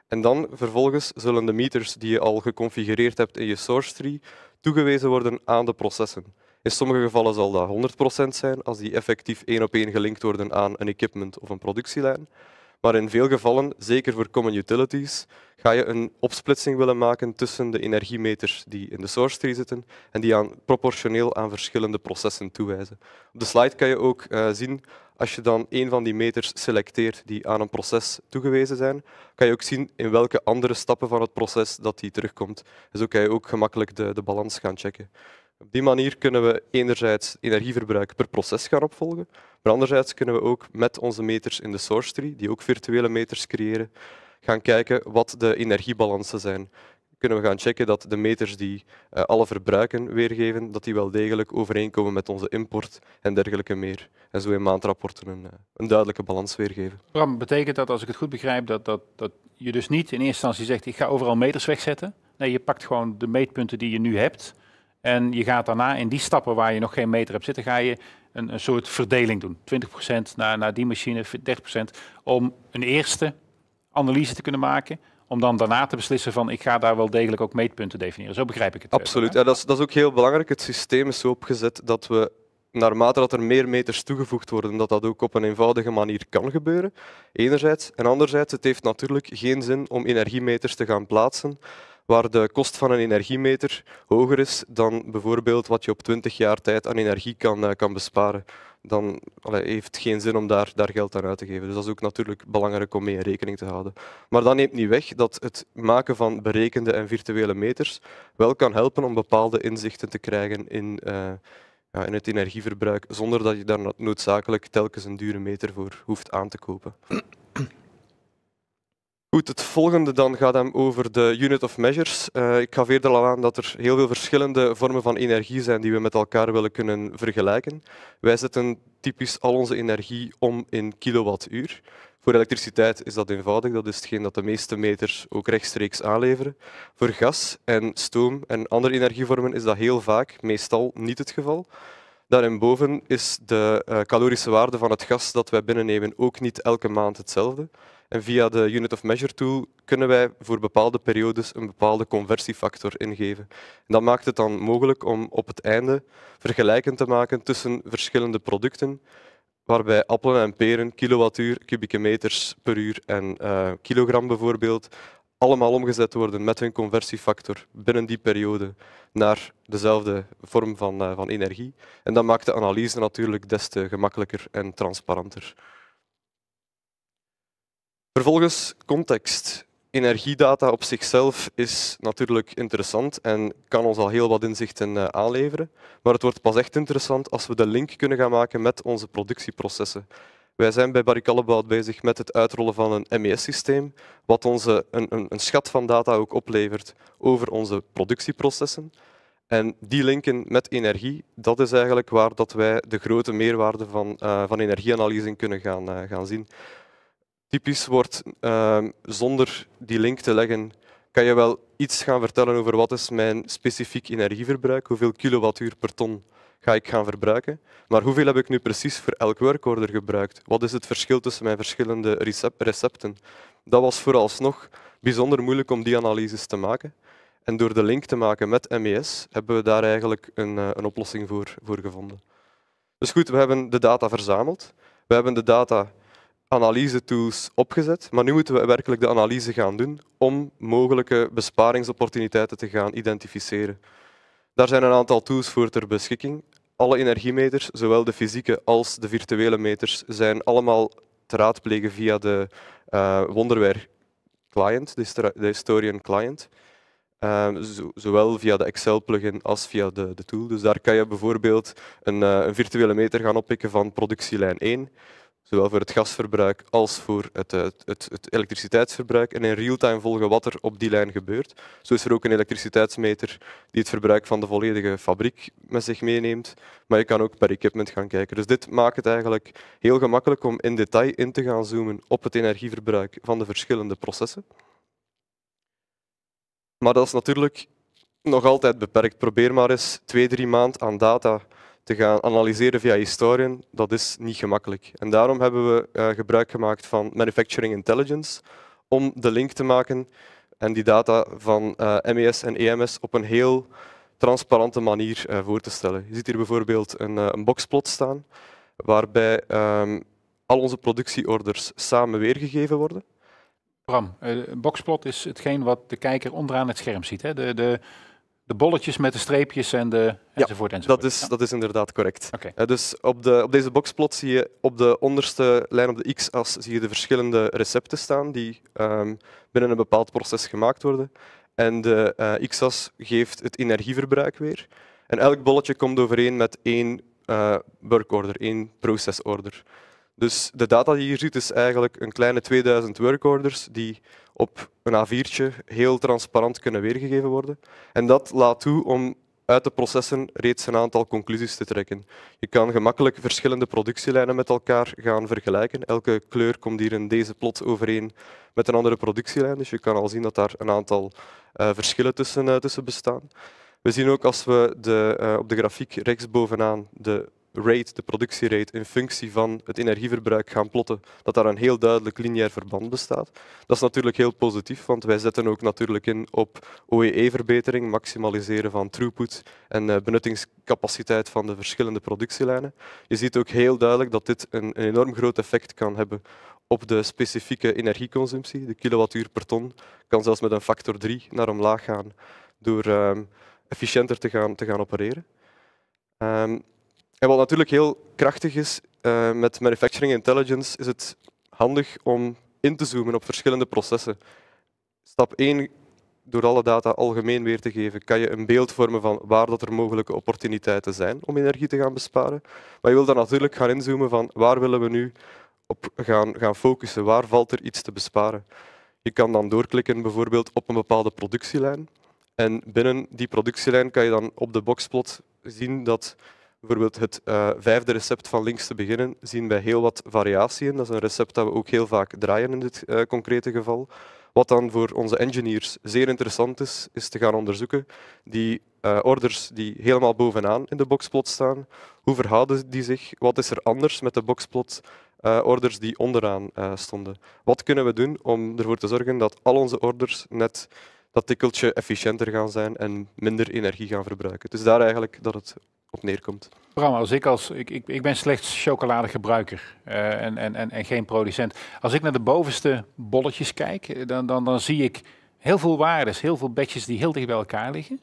En dan vervolgens zullen de meters die je al geconfigureerd hebt in je source tree toegewezen worden aan de processen. In sommige gevallen zal dat 100% zijn als die effectief één op één gelinkt worden aan een equipment of een productielijn. Maar in veel gevallen, zeker voor common utilities, ga je een opsplitsing willen maken tussen de energiemeters die in de source tree zitten en die aan, proportioneel aan verschillende processen toewijzen. Op de slide kan je ook eh, zien, als je dan een van die meters selecteert die aan een proces toegewezen zijn, kan je ook zien in welke andere stappen van het proces dat die terugkomt. Dus ook kan je ook gemakkelijk de, de balans gaan checken. Op die manier kunnen we enerzijds energieverbruik per proces gaan opvolgen, maar anderzijds kunnen we ook met onze meters in de source tree, die ook virtuele meters creëren, gaan kijken wat de energiebalansen zijn. Kunnen we gaan checken dat de meters die eh, alle verbruiken weergeven, dat die wel degelijk overeenkomen met onze import en dergelijke meer. En zo in maandrapporten een, eh, een duidelijke balans weergeven. Bram, betekent dat, als ik het goed begrijp, dat, dat, dat je dus niet in eerste instantie zegt ik ga overal meters wegzetten? Nee, je pakt gewoon de meetpunten die je nu hebt. En je gaat daarna in die stappen waar je nog geen meter hebt zitten, ga je een, een soort verdeling doen. 20% naar, naar die machine, 30%. Om een eerste analyse te kunnen maken. Om dan daarna te beslissen van ik ga daar wel degelijk ook meetpunten definiëren. Zo begrijp ik het. Eh, Absoluut. Ja, dat, is, dat is ook heel belangrijk. Het systeem is zo opgezet dat we naarmate dat er meer meters toegevoegd worden, dat dat ook op een eenvoudige manier kan gebeuren. Enerzijds. En anderzijds, het heeft natuurlijk geen zin om energiemeters te gaan plaatsen waar de kost van een energiemeter hoger is dan bijvoorbeeld wat je op 20 jaar tijd aan energie kan, eh, kan besparen dan heeft het geen zin om daar, daar geld aan uit te geven. Dus dat is ook natuurlijk belangrijk om mee in rekening te houden. Maar dat neemt niet weg dat het maken van berekende en virtuele meters wel kan helpen om bepaalde inzichten te krijgen in, eh, ja, in het energieverbruik, zonder dat je daar noodzakelijk telkens een dure meter voor hoeft aan te kopen. Goed, het volgende dan gaat hem over de unit of measures. Eh, ik gaf eerder al aan dat er heel veel verschillende vormen van energie zijn die we met elkaar willen kunnen vergelijken. Wij zetten typisch al onze energie om in kilowattuur. Voor elektriciteit is dat eenvoudig, dat is hetgeen dat de meeste meters ook rechtstreeks aanleveren. Voor gas en stoom en andere energievormen is dat heel vaak, meestal niet het geval. Daarboven is de eh, calorische waarde van het gas dat wij binnennemen ook niet elke maand hetzelfde. En via de unit of measure tool kunnen wij voor bepaalde periodes een bepaalde conversiefactor ingeven. En dat maakt het dan mogelijk om op het einde vergelijken te maken tussen verschillende producten, waarbij appelen en peren, kilowattuur, kubieke meters per uur en eh, kilogram bijvoorbeeld, allemaal omgezet worden met hun conversiefactor binnen die periode naar dezelfde vorm van, eh, van energie. En dat maakt de analyse natuurlijk des te gemakkelijker en transparanter. Vervolgens context. Energiedata op zichzelf is natuurlijk interessant en kan ons al heel wat inzichten eh, aanleveren, maar het wordt pas echt interessant als we de link kunnen gaan maken met onze productieprocessen. Wij zijn bij Barry bezig met het uitrollen van een MES-systeem, wat onze een, een, een, schat van data ook oplevert over onze productieprocessen. En die linken met energie, dat is eigenlijk waar dat wij de grote meerwaarde van, eh, van energieanalyse kunnen gaan, eh, gaan zien typisch wordt, ehm, zonder die link te leggen, kan je wel iets gaan vertellen over wat is mijn specifiek energieverbruik, hoeveel kilowattuur per ton ga ik gaan verbruiken, maar hoeveel heb ik nu precies voor elk werkorder gebruikt? Wat is het verschil tussen mijn verschillende recepten? Dat was vooralsnog bijzonder moeilijk om die analyses te maken. En door de link te maken met MES hebben we daar eigenlijk een, eh, een oplossing voor, voor gevonden. Dus goed, we hebben de data verzameld. We hebben de data analyse-tools opgezet, maar nu moeten we werkelijk de analyse gaan doen om mogelijke besparingsopportuniteiten te gaan identificeren. Daar zijn een aantal tools voor ter beschikking. Alle energiemeters, zowel de fysieke als de virtuele meters, zijn allemaal te raadplegen via de uh, Wonderware client, de Historian client. Ehm, zowel via de Excel-plugin als via de, de, tool. Dus daar kan je bijvoorbeeld een, eh, een virtuele meter gaan oppikken van productielijn 1. Zowel voor het gasverbruik als voor eh, het, het, het, elektriciteitsverbruik. En in real-time volgen wat er op die lijn gebeurt. Zo is er ook een elektriciteitsmeter die het verbruik van de volledige fabriek met zich meeneemt. Maar je kan ook per equipment gaan kijken. Dus dit maakt het eigenlijk heel gemakkelijk om in detail in te gaan zoomen op het energieverbruik van de verschillende processen. Maar dat is natuurlijk nog altijd beperkt. Probeer maar eens twee, drie maanden aan data te gaan analyseren via historien, dat is niet gemakkelijk. En daarom hebben we eh, gebruik gemaakt van manufacturing intelligence om de link te maken en die data van eh, MES en EMS op een heel transparante manier eh, voor te stellen. Je ziet hier bijvoorbeeld een, een boxplot staan waarbij ehm, al onze productieorders samen weergegeven worden. Bram, een boxplot is hetgeen wat de kijker onderaan het scherm ziet. Hè? De, de de bolletjes met de streepjes en de enzovoort. Ja, enzovoort. Dat, is, dat is inderdaad correct. Okay. Eh, dus op, de, op deze boxplot zie je op de onderste lijn op de x-as zie je de verschillende recepten staan die ehm, binnen een bepaald proces gemaakt worden. En de eh, x-as geeft het energieverbruik weer. En elk bolletje komt overeen met één eh, workorder, één processorder. Dus de data die je hier ziet is eigenlijk een kleine 2000 workorders die op een A4'tje heel transparant kunnen weergegeven worden. En dat laat toe om uit de processen reeds een aantal conclusies te trekken. Je kan gemakkelijk verschillende productielijnen met elkaar gaan vergelijken. Elke kleur komt hier in deze plot overeen met een andere productielijn, dus je kan al zien dat daar een aantal eh, verschillen tussen, eh, tussen bestaan. We zien ook als we de, eh, op de grafiek rechtsbovenaan de rate, de productierate, in functie van het energieverbruik gaan plotten, dat daar een heel duidelijk lineair verband bestaat. Dat is natuurlijk heel positief, want wij zetten ook natuurlijk in op OEE-verbetering, maximaliseren van throughput en eh, benuttingscapaciteit van de verschillende productielijnen. Je ziet ook heel duidelijk dat dit een, enorm groot effect kan hebben op de specifieke energieconsumptie. De kilowattuur per ton kan zelfs met een factor 3 naar omlaag gaan door ehm, efficiënter te gaan, te gaan opereren. Ehm, en wat natuurlijk heel krachtig is eh, met manufacturing intelligence, is het handig om in te zoomen op verschillende processen. Stap 1, door alle data algemeen weer te geven, kan je een beeld vormen van waar dat er mogelijke opportuniteiten zijn om energie te gaan besparen. Maar je wil dan natuurlijk gaan inzoomen van waar willen we nu op gaan, gaan focussen, waar valt er iets te besparen. Je kan dan doorklikken bijvoorbeeld op een bepaalde productielijn. En binnen die productielijn kan je dan op de boxplot zien dat Bijvoorbeeld het eh, vijfde recept van links te beginnen zien wij heel wat variatie in. Dat is een recept dat we ook heel vaak draaien in dit eh, concrete geval. Wat dan voor onze engineers zeer interessant is, is te gaan onderzoeken die eh, orders die helemaal bovenaan in de boxplot staan. Hoe verhouden die zich? Wat is er anders met de boxplot? orders die onderaan stonden. Wat kunnen we doen om ervoor te zorgen dat al onze orders net dat tikkeltje efficiënter gaan zijn en minder energie gaan verbruiken? Dus daar eigenlijk dat het op neerkomt. Bram, als ik, als, ik, ik, ik ben slechts chocoladegebruiker eh, en, en, en, en geen producent. Als ik naar de bovenste bolletjes kijk, eh, dan, dan, dan zie ik heel veel waardes, heel veel bedjes die heel dicht bij elkaar liggen.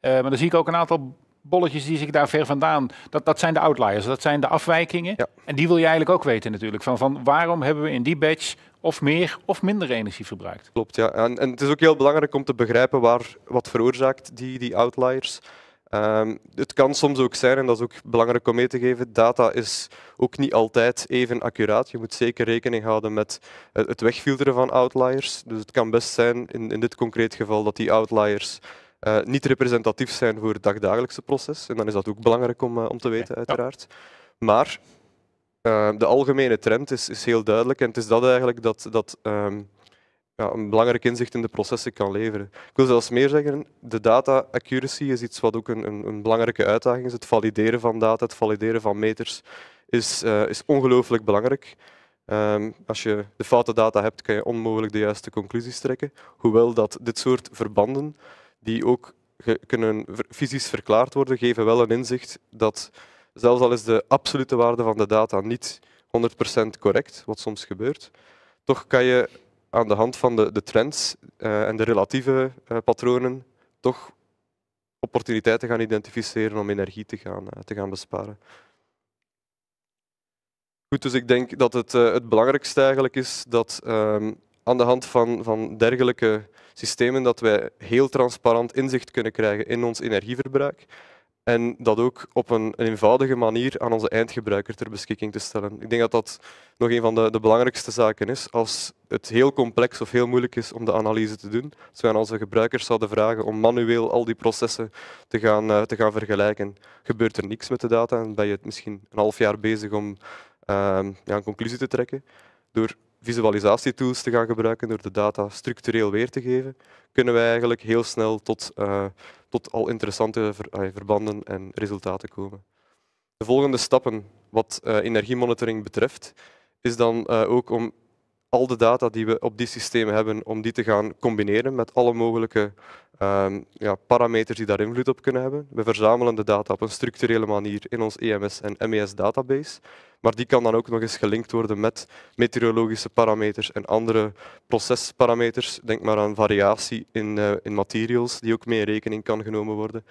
Eh, maar dan zie ik ook een aantal bolletjes die zich daar ver vandaan. Dat, dat zijn de outliers, dat zijn de afwijkingen. En die wil je eigenlijk ook weten natuurlijk. Van, van waarom hebben we in die batch of meer of minder energie verbruikt? Klopt, ja. En, en het is ook heel belangrijk om te begrijpen waar, wat veroorzaakt die, die outliers Ehm, het kan soms ook zijn, en dat is ook belangrijk om mee te geven, data is ook niet altijd even accuraat. Je moet zeker rekening houden met het wegfilteren van outliers. Dus het kan best zijn, in, in dit concreet geval, dat die outliers eh, niet representatief zijn voor het dagdagelijkse proces. En dan is dat ook belangrijk om, eh, om te weten, uiteraard. Maar ehm, de algemene trend is, is heel duidelijk. En het is dat eigenlijk dat, dat ehm, een belangrijk inzicht in de processen kan leveren. Ik wil zelfs meer zeggen, de data accuracy is iets wat ook een, een, een belangrijke uitdaging is. Het valideren van data, het valideren van meters is, uh, is ongelooflijk belangrijk. Ehm, als je de foute data hebt, kan je onmogelijk de juiste conclusies trekken. Hoewel dat dit soort verbanden, die ook kunnen fysisch verklaard worden, geven wel een inzicht dat zelfs al is de absolute waarde van de data niet 100% correct, wat soms gebeurt, toch kan je aan de hand van de, de trends eh, en de relatieve eh, patronen toch opportuniteiten gaan identificeren om energie te gaan, eh, te gaan besparen. Goed, dus ik denk dat het, het belangrijkste eigenlijk is dat ehm, aan de hand van, van dergelijke systemen dat wij heel transparant inzicht kunnen krijgen in ons energieverbruik. En dat ook op een, een, eenvoudige manier aan onze eindgebruiker ter beschikking te stellen. Ik denk dat dat nog een van de, de, belangrijkste zaken is. Als het heel complex of heel moeilijk is om de analyse te doen, als we onze gebruikers zouden vragen om manueel al die processen te gaan, eh, te gaan vergelijken, gebeurt er niks met de data en ben je het misschien een half jaar bezig om uh, ja, een conclusie te trekken. Door visualisatietools te gaan gebruiken, door de data structureel weer te geven, kunnen wij eigenlijk heel snel tot... Eh, tot al interessante verbanden en resultaten komen. De volgende stappen wat eh, energiemonitoring betreft, is dan eh, ook om al de data die we op die systemen hebben, om die te gaan combineren met alle mogelijke ehm, ja, parameters die daar invloed op kunnen hebben. We verzamelen de data op een structurele manier in ons EMS en MES database, maar die kan dan ook nog eens gelinkt worden met meteorologische parameters en andere procesparameters. Denk maar aan variatie in, eh, in materials, die ook mee in rekening kan genomen worden.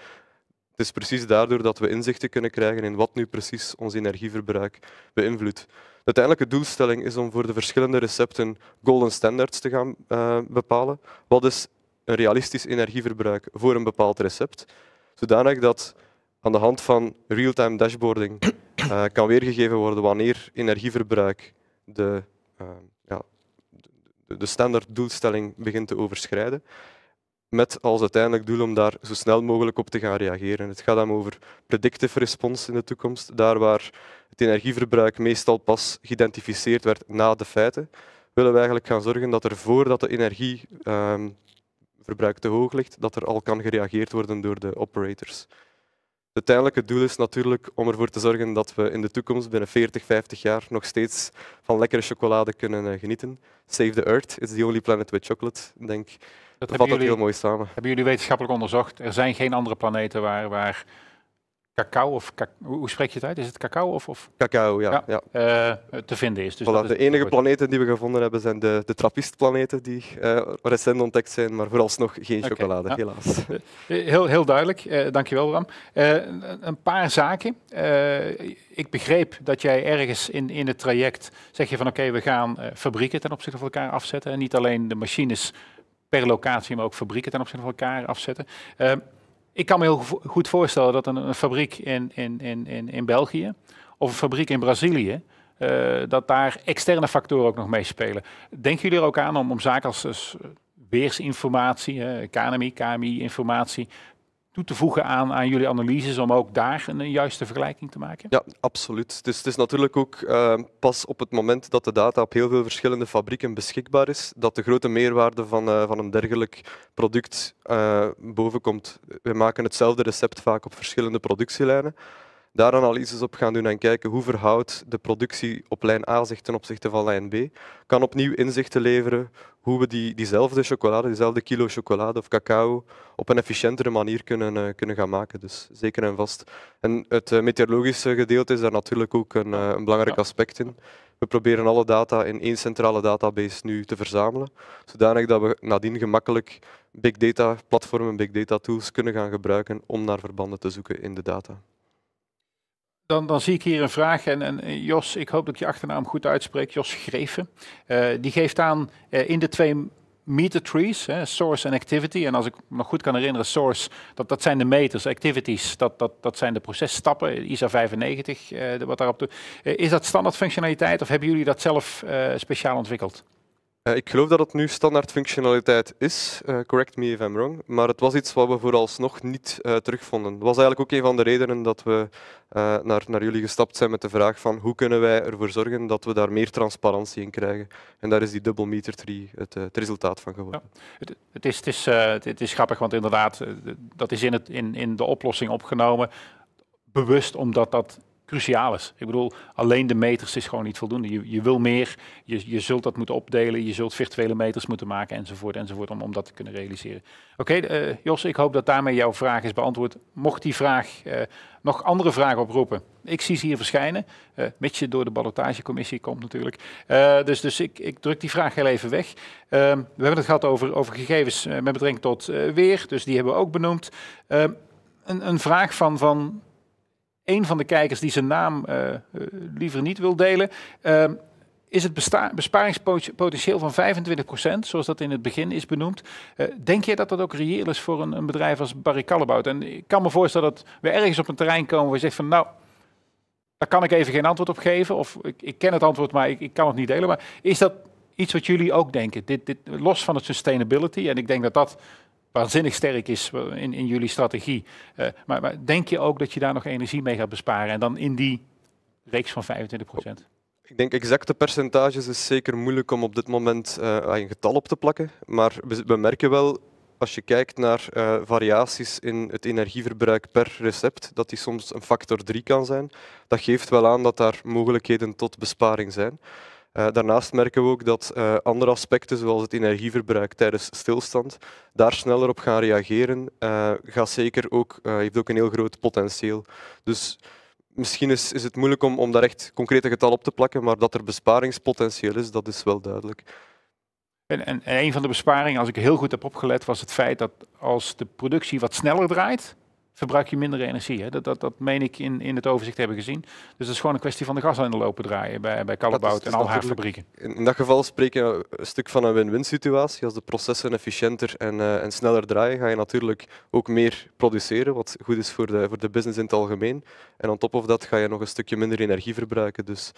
Het is precies daardoor dat we inzichten kunnen krijgen in wat nu precies ons energieverbruik beïnvloedt. Uiteindelijke doelstelling is om voor de verschillende recepten golden standards te gaan eh, bepalen. Wat is een realistisch energieverbruik voor een bepaald recept? Zodanig dat aan de hand van real-time dashboarding eh, kan weergegeven worden wanneer energieverbruik de, uh, ja, de, standaard doelstelling begint te overschrijden met als uiteindelijk doel om daar zo snel mogelijk op te gaan reageren. Het gaat dan over predictive response in de toekomst, daar waar het energieverbruik meestal pas geïdentificeerd werd na de feiten, willen we eigenlijk gaan zorgen dat er voordat de energieverbruik ehm, te hoog ligt, dat er al kan gereageerd worden door de operators. Het uiteindelijke doel is natuurlijk om ervoor te zorgen dat we in de toekomst, binnen 40, 50 jaar, nog steeds van lekkere chocolade kunnen eh, genieten. Save the Earth is the only planet with chocolate, denk Dat, vat dat heel mooi samen. Hebben jullie wetenschappelijk onderzocht? Er zijn geen andere planeten waar, waar cacao of hoe spreek je het uit? Is het cacao of, of? Cacao, ja. ja, eh, te vinden is. Dus dat de enige planeten die we gevonden hebben zijn de, de planeten die eh, recent ontdekt zijn, maar vooralsnog geen chocolade, helaas. Eh, heel, heel duidelijk, uh, dankjewel Bram. een paar zaken. ik begreep dat jij ergens in, in het traject zeg je van oké, we gaan fabrieken ten opzichte van elkaar afzetten en niet alleen de machines per locatie, maar ook fabrieken ten opzichte van elkaar afzetten ik kan me heel goed voorstellen dat een, fabriek in, in, in, in België of een fabriek in Brazilië, eh, dat daar externe factoren ook nog meespelen. Denken jullie er ook aan om, om zaken als dus weersinformatie, KMI-informatie toe te voegen aan, aan jullie analyses om ook daar een, juiste vergelijking te maken? Ja, absoluut. Dus het is natuurlijk ook ehm, pas op het moment dat de data op heel veel verschillende fabrieken beschikbaar is, dat de grote meerwaarde van, eh, van een dergelijk product bovenkomt. Eh, bovenkomt. We maken hetzelfde recept vaak op verschillende productielijnen daar analyses op gaan doen en kijken hoe verhoudt de productie op lijn A zich ten opzichte van lijn B. Kan opnieuw inzichten leveren hoe we die, diezelfde chocolade, diezelfde kilo chocolade of cacao op een efficiëntere manier kunnen, eh, kunnen gaan maken. Dus zeker en vast. En het eh, meteorologische gedeelte is daar natuurlijk ook een, eh, een belangrijk aspect in. We proberen alle data in één centrale database nu te verzamelen, zodanig dat we nadien gemakkelijk big data platformen, big data tools kunnen gaan gebruiken om naar verbanden te zoeken in de data. Dan, dan, zie ik hier een vraag en, en, eh, Jos, ik hoop dat ik je achternaam goed uitspreek, Jos Greven. Eh, die geeft aan eh, in de twee meter trees, hè, source en activity. En als ik me nog goed kan herinneren, source, dat, dat zijn de meters, activities, dat, dat, dat zijn de processtappen, ISA 95, wat daarop toe. is dat standaard functionaliteit of hebben jullie dat zelf speciaal ontwikkeld? Eh, ik geloof dat het nu standaard functionaliteit is, eh, correct me if I'm wrong, maar het was iets wat we vooralsnog niet eh, terugvonden. Het was eigenlijk ook een van de redenen dat we naar, naar jullie gestapt zijn met de vraag van hoe kunnen wij ervoor zorgen dat we daar meer transparantie in krijgen. En daar is die double meter tree het, het resultaat van geworden. Ja, het, het, is, het, is, het is grappig, want inderdaad, dat is in, het, in, in de oplossing opgenomen bewust omdat dat cruciaal is. Ik bedoel, alleen de meters is gewoon niet voldoende. Je, je wil meer, je, je zult dat moeten opdelen, je zult virtuele meters moeten maken enzovoort enzovoort om, om dat te kunnen realiseren. Oké, eh, Jos, ik hoop dat daarmee jouw vraag is beantwoord. Mocht die vraag eh, nog andere vragen oproepen, ik zie ze hier verschijnen, uh, mits je door de ballotagecommissie komt natuurlijk. dus dus ik, ik druk die vraag heel even weg. Ehm, we hebben het gehad over, over gegevens met betrekking tot weer, dus die hebben we ook benoemd. Ehm, een, een vraag van, van een van de kijkers die zijn naam eh, eh, liever niet wil delen ehm, is het besparingspotentieel van 25%, zoals dat in het begin is benoemd. Eh, denk jij dat dat ook reëel is voor een, een bedrijf als Barry En ik kan me voorstellen dat we ergens op een terrein komen waar je zegt van nou, daar kan ik even geen antwoord op geven. Of ik, ik ken het antwoord, maar ik, ik, kan het niet delen. Maar is dat iets wat jullie ook denken? Dit, dit, los van het sustainability, en ik denk dat dat waanzinnig sterk is in, in jullie strategie. Eh, maar, maar, denk je ook dat je daar nog energie mee gaat besparen en dan in die reeks van 25 procent? Ik denk exacte percentages is zeker moeilijk om op dit moment uh, een getal op te plakken. Maar we, merken wel, als je kijkt naar eh, variaties in het energieverbruik per recept, dat die soms een factor 3 kan zijn. Dat geeft wel aan dat daar mogelijkheden tot besparing zijn. Eh, daarnaast merken we ook dat eh, andere aspecten, zoals het energieverbruik tijdens stilstand, daar sneller op gaan reageren, eh, gaat zeker ook, heeft ook een heel groot potentieel. Dus misschien is, is het moeilijk om, om daar echt concrete getallen op te plakken, maar dat er besparingspotentieel is, dat is wel duidelijk. en, en, een van de besparingen, als ik heel goed heb opgelet, was het feit dat als de productie wat sneller draait, verbruik je minder energie. Hè? Dat, dat, dat meen ik in, in het overzicht hebben gezien. Dus dat is gewoon een kwestie van de gashandel lopen draaien bij, bij Callebaut en al haar fabrieken. In dat geval spreken we een stuk van een win-win situatie. Als de processen efficiënter en, eh, en sneller draaien, ga je natuurlijk ook meer produceren, wat goed is voor de, voor de business in het algemeen. En on top of dat ga je nog een stukje minder energie verbruiken. Dus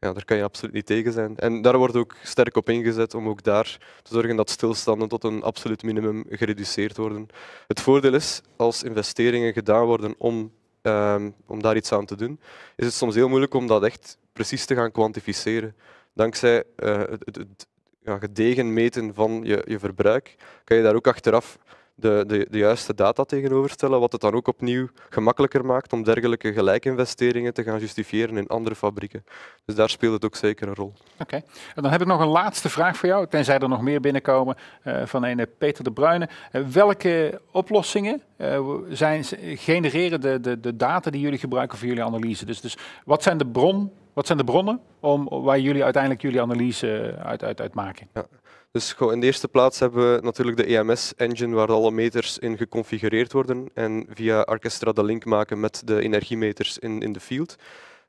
ja, daar kan je absoluut niet tegen zijn. En daar wordt ook sterk op ingezet om ook daar te zorgen dat stilstanden tot een absoluut minimum gereduceerd worden. Het voordeel is, als investeringen gedaan worden om, ehm, om daar iets aan te doen, is het soms heel moeilijk om dat echt precies te gaan kwantificeren. Dankzij eh, het, het, het ja, gedegen meten van je, je verbruik kan je daar ook achteraf de, de, de juiste data tegenoverstellen, wat het dan ook opnieuw gemakkelijker maakt om dergelijke gelijkinvesteringen te gaan justifiëren in andere fabrieken. Dus daar speelt het ook zeker een rol. Oké, en dan heb ik nog een laatste vraag voor jou, tenzij er nog meer binnenkomen eh, van een Peter de Bruyne. Eh, welke oplossingen eh, zijn, genereren de, de, de data die jullie gebruiken voor jullie analyse? Dus, dus wat zijn de bron wat zijn de bronnen om, waar jullie uiteindelijk jullie analyse uit, uit, uit maken? Ja. Dus in de eerste plaats hebben we natuurlijk de EMS-engine waar alle meters in geconfigureerd worden en via Orchestra de link maken met de energiemeters in, in de field.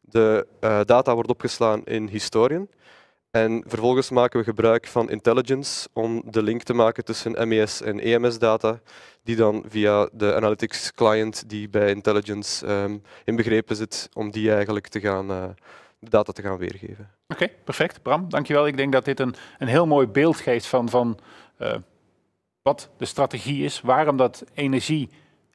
De eh, data wordt opgeslaan in historien. En vervolgens maken we gebruik van intelligence om de link te maken tussen MES en EMS data, die dan via de analytics client die bij intelligence um, ehm, inbegrepen zit, om die eigenlijk te gaan eh, de data te gaan weergeven. Oké, perfect. Bram, dankjewel. Ik denk dat dit een, een heel mooi beeld geeft van, van eh, wat de strategie is, waarom dat energie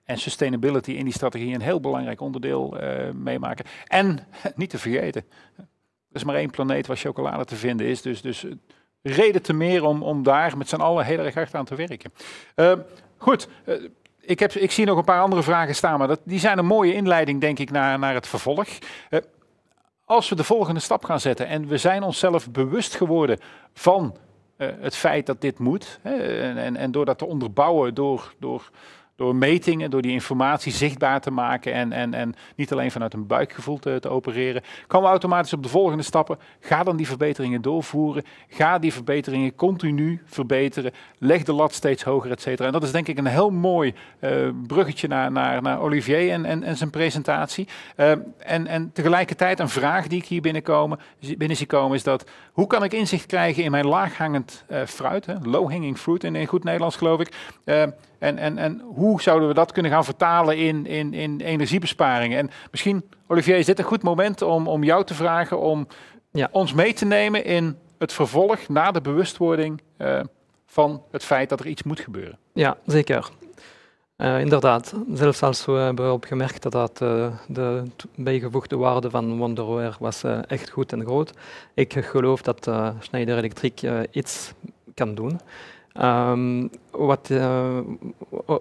en sustainability in die strategie een heel belangrijk onderdeel eh, meemaken. En (laughs) niet te vergeten, er is maar één planeet waar chocolade te vinden is, dus, dus eh, reden te meer om, om daar met z'n allen heel erg hard aan te werken. goed, ik, heb, ik zie nog een paar andere vragen staan, maar dat, die zijn een mooie inleiding, denk ik, naar, naar het vervolg als we de volgende stap gaan zetten en we zijn onszelf bewust geworden van eh, het feit dat dit moet, hè, en, en, en, door dat te onderbouwen door, door door metingen, door die informatie zichtbaar te maken en, en, en niet alleen vanuit een buikgevoel te, opereren, komen we automatisch op de volgende stappen. Ga dan die verbeteringen doorvoeren. Ga die verbeteringen continu verbeteren. Leg de lat steeds hoger, et cetera. En dat is denk ik een heel mooi eh, bruggetje naar, naar, naar Olivier en, en, en zijn presentatie. Eh, en, en tegelijkertijd een vraag die ik hier binnenkomen, binnen zie komen is dat, hoe kan ik inzicht krijgen in mijn laaghangend eh, fruit, low hanging fruit in, in goed Nederlands geloof ik, en, en, en hoe zouden we dat kunnen gaan vertalen in, in, in energiebesparingen? En misschien, Olivier, is dit een goed moment om, om jou te vragen om ja. ons mee te nemen in het vervolg na de bewustwording eh, van het feit dat er iets moet gebeuren. Ja, zeker. Eh, inderdaad, zelfs als we hebben opgemerkt dat eh, de bijgevoegde waarde van Wonderware was echt goed en groot. Ik geloof dat Schneider Electric iets kan doen. Um, wat, uh,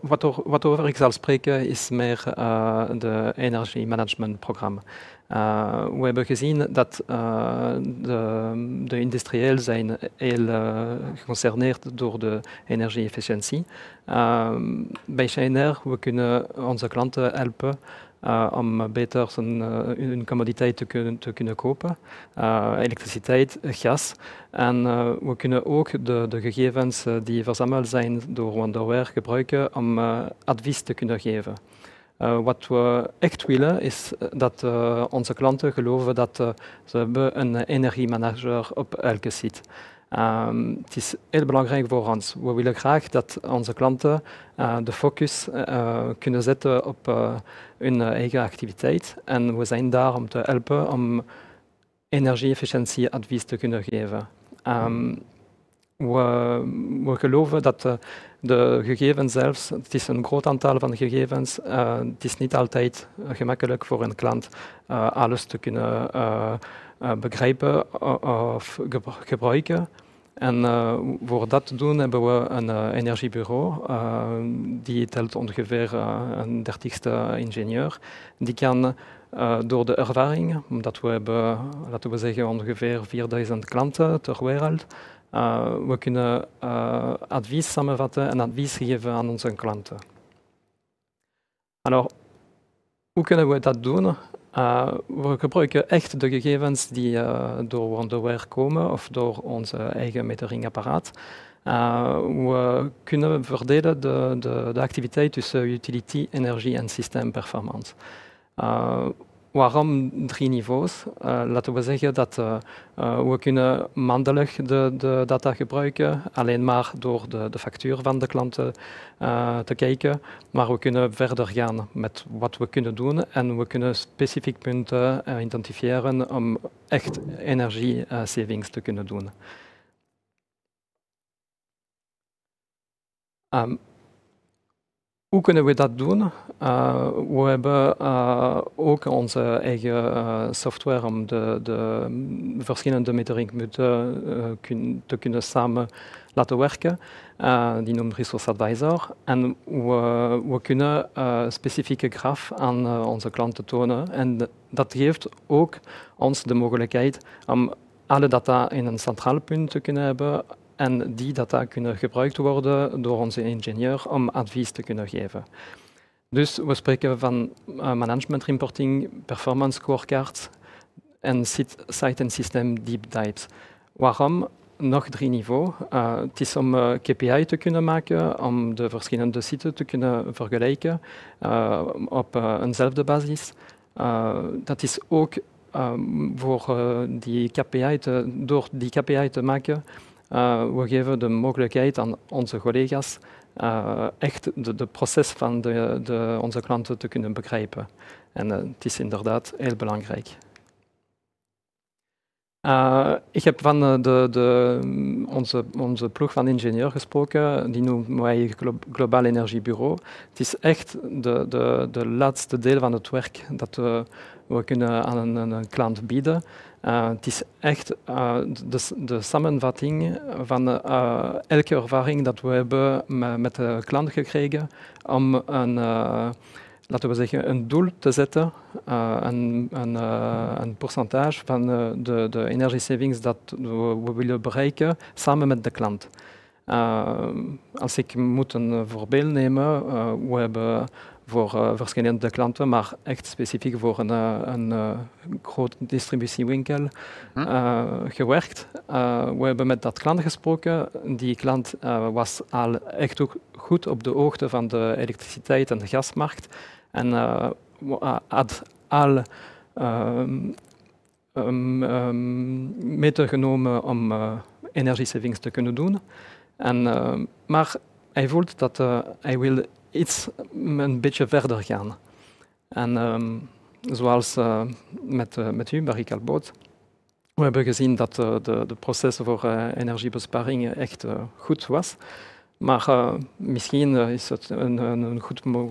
wat, wat, over ik zal spreken is meer uh, de energiemanagementprogramma. Uh, we hebben gezien dat de, de industrieel zijn heel geconcerneerd door de energie-efficiëntie. Ehm, bij CNR we kunnen onze klanten helpen eh, om beter zijn, uh, eh, commoditeit te kunnen, te kunnen kopen. Eh, elektriciteit, gas. En we kunnen ook de, de gegevens die verzameld zijn door Wonderware gebruiken om advies te kunnen geven. wat we echt willen is dat onze klanten geloven dat ze hebben een energiemanager op elke site ehm, het is heel belangrijk voor ons. We willen graag dat onze klanten de focus kunnen zetten op hun eh, eigen activiteit. En we zijn daar om te helpen om energie-efficiëntie-advies te kunnen geven. Ehm, we, we, geloven dat eh, de gegevens zelfs, het is een groot aantal van de gegevens, eh, het is niet altijd gemakkelijk voor een klant uh, alles te kunnen begrijpen of gebruiken. En eh, voor dat te doen hebben we een eh, energiebureau, uh, die telt ongeveer een dertigste ingenieur. Die kan door de ervaring, omdat we hebben, laten we zeggen, ongeveer 4000 klanten ter wereld, we kunnen advies samenvatten en advies geven aan onze klanten. Alors, hoe kunnen we dat doen? Uh, we gebruiken echt de gegevens die uh, door WonderWare komen of door ons eigen meteringapparaat. Uh, eh, we kunnen verdelen de, de, de activiteit tussen utility, energie en systeemperformance waarom drie niveaus? Eh, laten we zeggen dat eh, eh, we kunnen mandelig de, de, data gebruiken, alleen maar door de, de factuur van de klanten te kijken. Maar we kunnen verder gaan met wat we kunnen doen en we kunnen specifiek punten identificeren om echt energie-savings te kunnen doen. Ehm, hoe kunnen we dat doen? Eh, we hebben eh, ook onze eigen eh, software om de, de verschillende meteringmunten te kunnen samen laten werken. die noemt Resource Advisor. En we, we kunnen specifieke graf aan onze klanten tonen. En dat geeft ook ons de mogelijkheid om alle data in een centraal punt te kunnen hebben en die data kunnen gebruikt worden door onze ingenieur om advies te kunnen geven. Dus we spreken van eh, management reporting, performance scorecards en site- en system deep dives. Waarom? nog drie niveaus. Eh, het is om eh, KPI te kunnen maken, om de verschillende sites te kunnen vergelijken op eenzelfde basis. dat is ook ehm, voor die KPI door die KPI te maken, eh, we geven de mogelijkheid aan onze collega's eh, echt de, proces van de, de, onze klanten te kunnen begrijpen. En eh, het is inderdaad heel belangrijk. Eh, ik heb van eh, de, de, mm, onze, onze ploeg van ingenieur gesproken, die noemen wij Globaal Energiebureau. Het is echt de, de, de laatste deel van het werk dat we, we kunnen aan een, een klant bieden. Eh, het is echt de, de, samenvatting van elke ervaring dat we hebben met, met de klant gekregen om een laten we zeggen, een doel te zetten, uh, een, een, eh, een, percentage van eh, de, de energy savings dat we, we willen bereiken samen met de klant. als ik moet een voorbeeld nemen, we hebben voor eh, verschillende klanten, maar echt specifiek voor een, eh, een eh, grote distributiewinkel hm? gewerkt. we hebben met dat klant gesproken. Die klant was al echt ook goed op de hoogte van de elektriciteit en de gasmarkt en had al um, ehm, ehm, ehm, meter genomen om uh, energiesavings te kunnen doen. En, maar hij voelt dat hij wil iets een beetje verder gaan. En ehm, zoals eh, met, eh, met u, Barry we hebben gezien dat eh, de, de proces voor energiebesparing echt goed was. Maar misschien is het een, een goede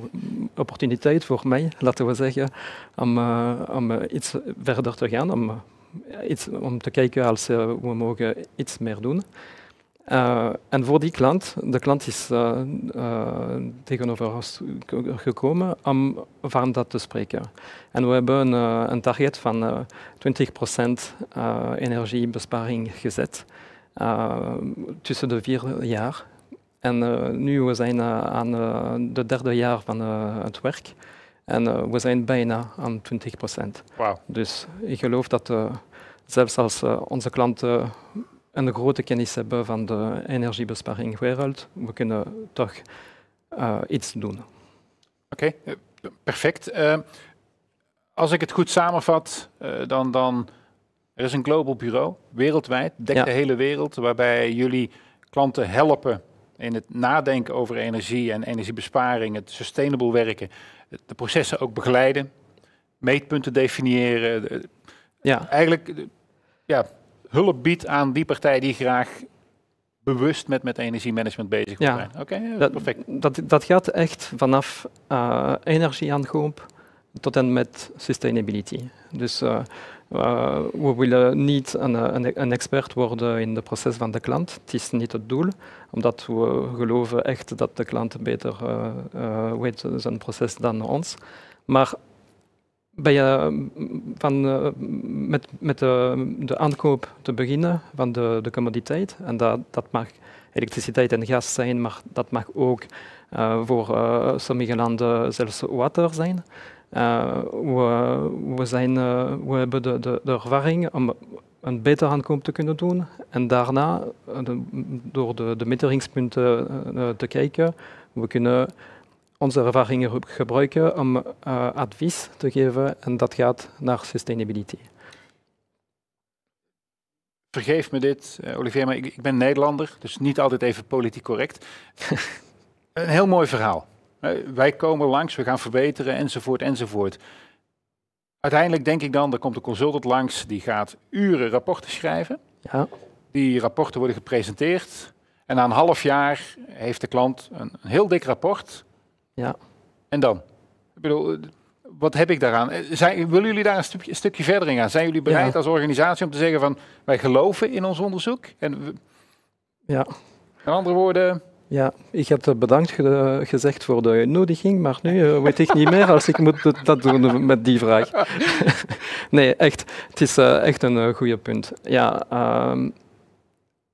opportuniteit voor mij, laten we zeggen, om, om iets verder te gaan, om, iets, om te kijken als we mogen iets meer doen. Eh, en voor die klant, de klant is eh, eh, tegenover ons gekomen om van dat te spreken. En we hebben een target van 20% energiebesparing gezet tussen de vier jaar. En nu we zijn aan het derde jaar van het werk en we zijn bijna aan 20%. Wow. Dus ik geloof dat zelfs als onze klanten en de grote kennis hebben van de energiebesparing wereld, we kunnen toch eh, iets doen. Oké, eh, perfect. Eh, als ik het goed samenvat, dan, dan er is een global bureau, wereldwijd, de hele wereld, waarbij jullie klanten helpen in het nadenken over energie en energiebesparing, het sustainable werken, de processen ook begeleiden, meetpunten definiëren. Ja. Eigenlijk ja, hulp biedt aan die partij die graag bewust met, met energiemanagement bezig wil ja, zijn. Oké, dat, perfect. Dat, dat gaat echt vanaf uh, eh, aankoop tot en met sustainability. Dus eh, eh, we willen niet een, een, expert worden in het proces van de klant. Het is niet het doel, omdat we geloven echt dat de klant beter weet zijn proces dan ons. Maar ben je mm, van, eh, met, met de, de, aankoop te beginnen van de, de commoditeit. En dat, dat mag elektriciteit en gas zijn, maar dat mag ook eh, voor eh, sommige landen zelfs water zijn. we, we, zijn we hebben de, de, de, ervaring om een betere aankoop te kunnen doen. En daarna, door de, de meteringspunten te kijken, we kunnen onze ervaringen gebruiken om eh, advies te geven en dat gaat naar sustainability. Vergeef me dit, eh, Olivier, maar ik, ik ben Nederlander, dus niet altijd even politiek correct. (laughs) Een heel mooi verhaal. Eh, wij komen langs, we gaan verbeteren, enzovoort, enzovoort. Uiteindelijk denk ik dan, er komt een consultant langs, die gaat uren rapporten schrijven. Ja. Die rapporten worden gepresenteerd. En na een half jaar heeft de klant een, een heel dik rapport ja. En dan? bedoel, wat heb ik daaraan? Zijn, willen jullie daar een stukje, een stukje verder in gaan? Zijn jullie bereid als organisatie om te zeggen van wij geloven in ons onderzoek? En ja. In andere woorden. Ja, ik heb bedankt gezegd voor de nodiging, maar nu eh, weet ik niet meer als ik moet dat doen met die vraag. (laughs) nee, echt, het is eh, echt een eh, goede punt. Ja, ehm,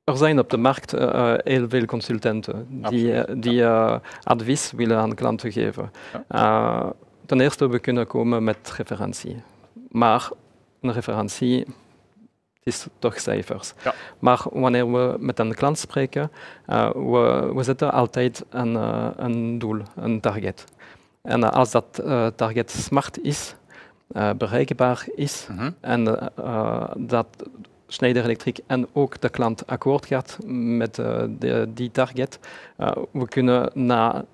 er zijn op de markt eh, eh, heel veel consultanten die, eh, die uh, advies willen aan klanten geven. ten eerste, we kunnen komen met referentie. Maar een referentie is toch cijfers. Ja. Maar wanneer we met een klant spreken, we, we altijd een, een doel, een target. En als dat target smart is, bereikbaar is, mhm. en dat Schneider Electric en ook de klant akkoord gaat met eh, die target. Eh, we kunnen na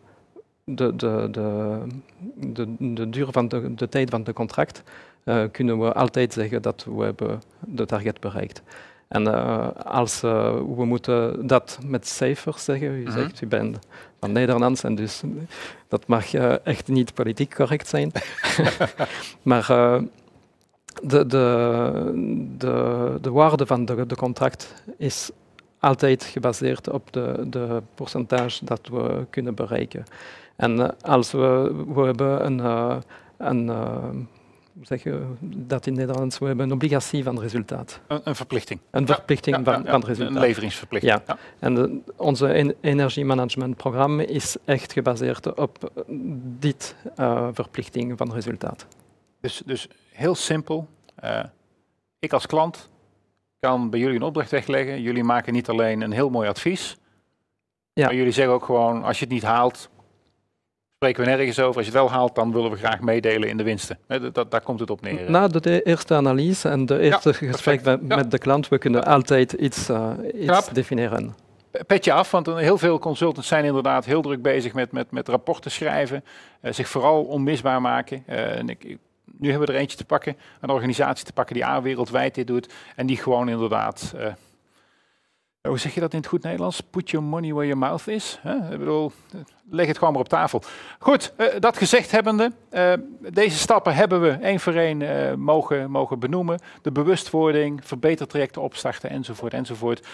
de, de, de, de, de duur van de, de tijd van het contract eh, kunnen we altijd zeggen dat we hebben de target bereikt. En als we moeten dat met cijfers zeggen, u mhm. zegt u bent van Nederlands en dus dat mag echt niet politiek correct zijn. (laughs) (laughs) maar de, de, de, waarde van de, de contract is altijd gebaseerd op de, de percentage dat we kunnen bereiken. En eh, als we, we hebben een, eh, een eh, zeg je dat in Nederlands, we hebben een obligatie van resultaat. Een, verplichting. Een verplichting van, van resultaat. Een leveringsverplichting. Ja. En ons energiemanagementprogramma is echt gebaseerd op dit verplichting van resultaat. Dus, dus heel simpel. Eh, ik als klant kan bij jullie een opdracht wegleggen. Jullie maken niet alleen een heel mooi advies. Ja. Maar jullie zeggen ook gewoon, als je het niet haalt, spreken we nergens over. Als je het wel haalt, dan willen we graag meedelen in de winsten. Dat, dat daar komt het op neer. Na de eerste analyse en de eerste gesprek met, de klant, we kunnen altijd iets, uh, iets definiëren. Petje af, want heel veel consultants zijn inderdaad heel druk bezig met, met, met rapporten schrijven. Eh, zich vooral onmisbaar maken. en ik, nu hebben we er eentje te pakken, een organisatie te pakken die A, wereldwijd dit doet en die gewoon inderdaad, eh, hoe zeg je dat in het goed Nederlands? Put your money where your mouth is. Hè? Ik bedoel, leg het gewoon maar op tafel. Goed, eh, dat gezegd hebbende, eh, deze stappen hebben we één voor één mogen, mogen benoemen. De bewustwording, verbetertrajecten opstarten enzovoort enzovoort.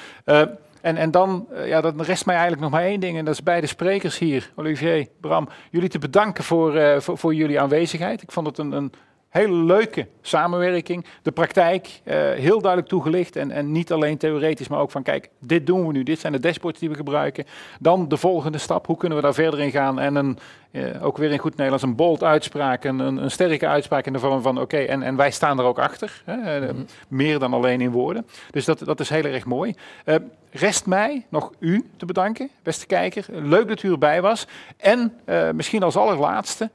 En, en, dan, ja, dan rest mij eigenlijk nog maar één ding. En dat is beide sprekers hier, Olivier, Bram, jullie te bedanken voor, voor, voor, jullie aanwezigheid. Ik vond het een, een hele leuke samenwerking. De praktijk eh, heel duidelijk toegelicht en, en niet alleen theoretisch, maar ook van kijk, dit doen we nu, dit zijn de dashboards die we gebruiken. Dan de volgende stap, hoe kunnen we daar verder in gaan en een eh, ook weer in goed Nederlands een bold uitspraak, een, een, een sterke uitspraak in de vorm van oké, en, en wij staan er ook achter. Hè, eh, mhm. Meer dan alleen in woorden. Dus dat, dat is heel erg mooi. Eh, rest mij nog u te bedanken, beste kijker. Leuk dat u erbij was. En misschien als allerlaatste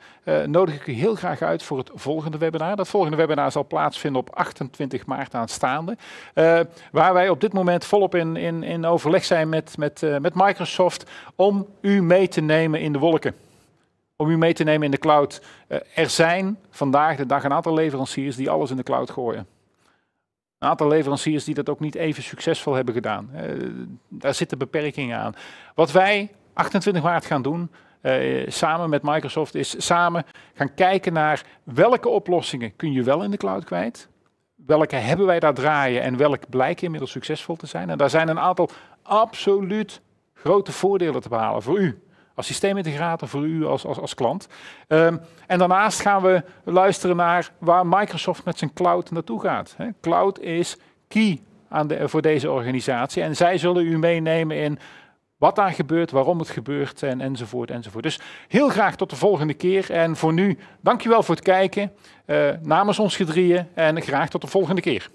nodig ik u heel graag uit voor het volgende webinar. Dat volgende webinar zal plaatsvinden op 28 maart aanstaande. Uh, waar wij op dit moment volop in, in, in overleg zijn met, met, met Microsoft om u mee te nemen in de wolken om u mee te nemen in de cloud. Eh, er zijn vandaag de dag een aantal leveranciers die alles in de cloud gooien. Een aantal leveranciers die dat ook niet even succesvol hebben gedaan. Eh, daar zitten beperkingen aan. Wat wij 28 maart gaan doen, eh, samen met Microsoft is samen gaan kijken naar welke oplossingen kun je wel in de cloud kwijt. Welke hebben wij daar draaien en welk blijken inmiddels succesvol te zijn. En daar zijn een aantal absoluut grote voordelen te behalen voor u. Als systeemintegrator voor u als, als, als klant. Ehm, en daarnaast gaan we luisteren naar waar Microsoft met zijn cloud naartoe gaat. cloud is key aan de, voor deze organisatie. En zij zullen u meenemen in wat daar gebeurt, waarom het gebeurt en, enzovoort, enzovoort. Dus heel graag tot de volgende keer. En voor nu, dankjewel voor het kijken eh, namens ons gedrieën en graag tot de volgende keer.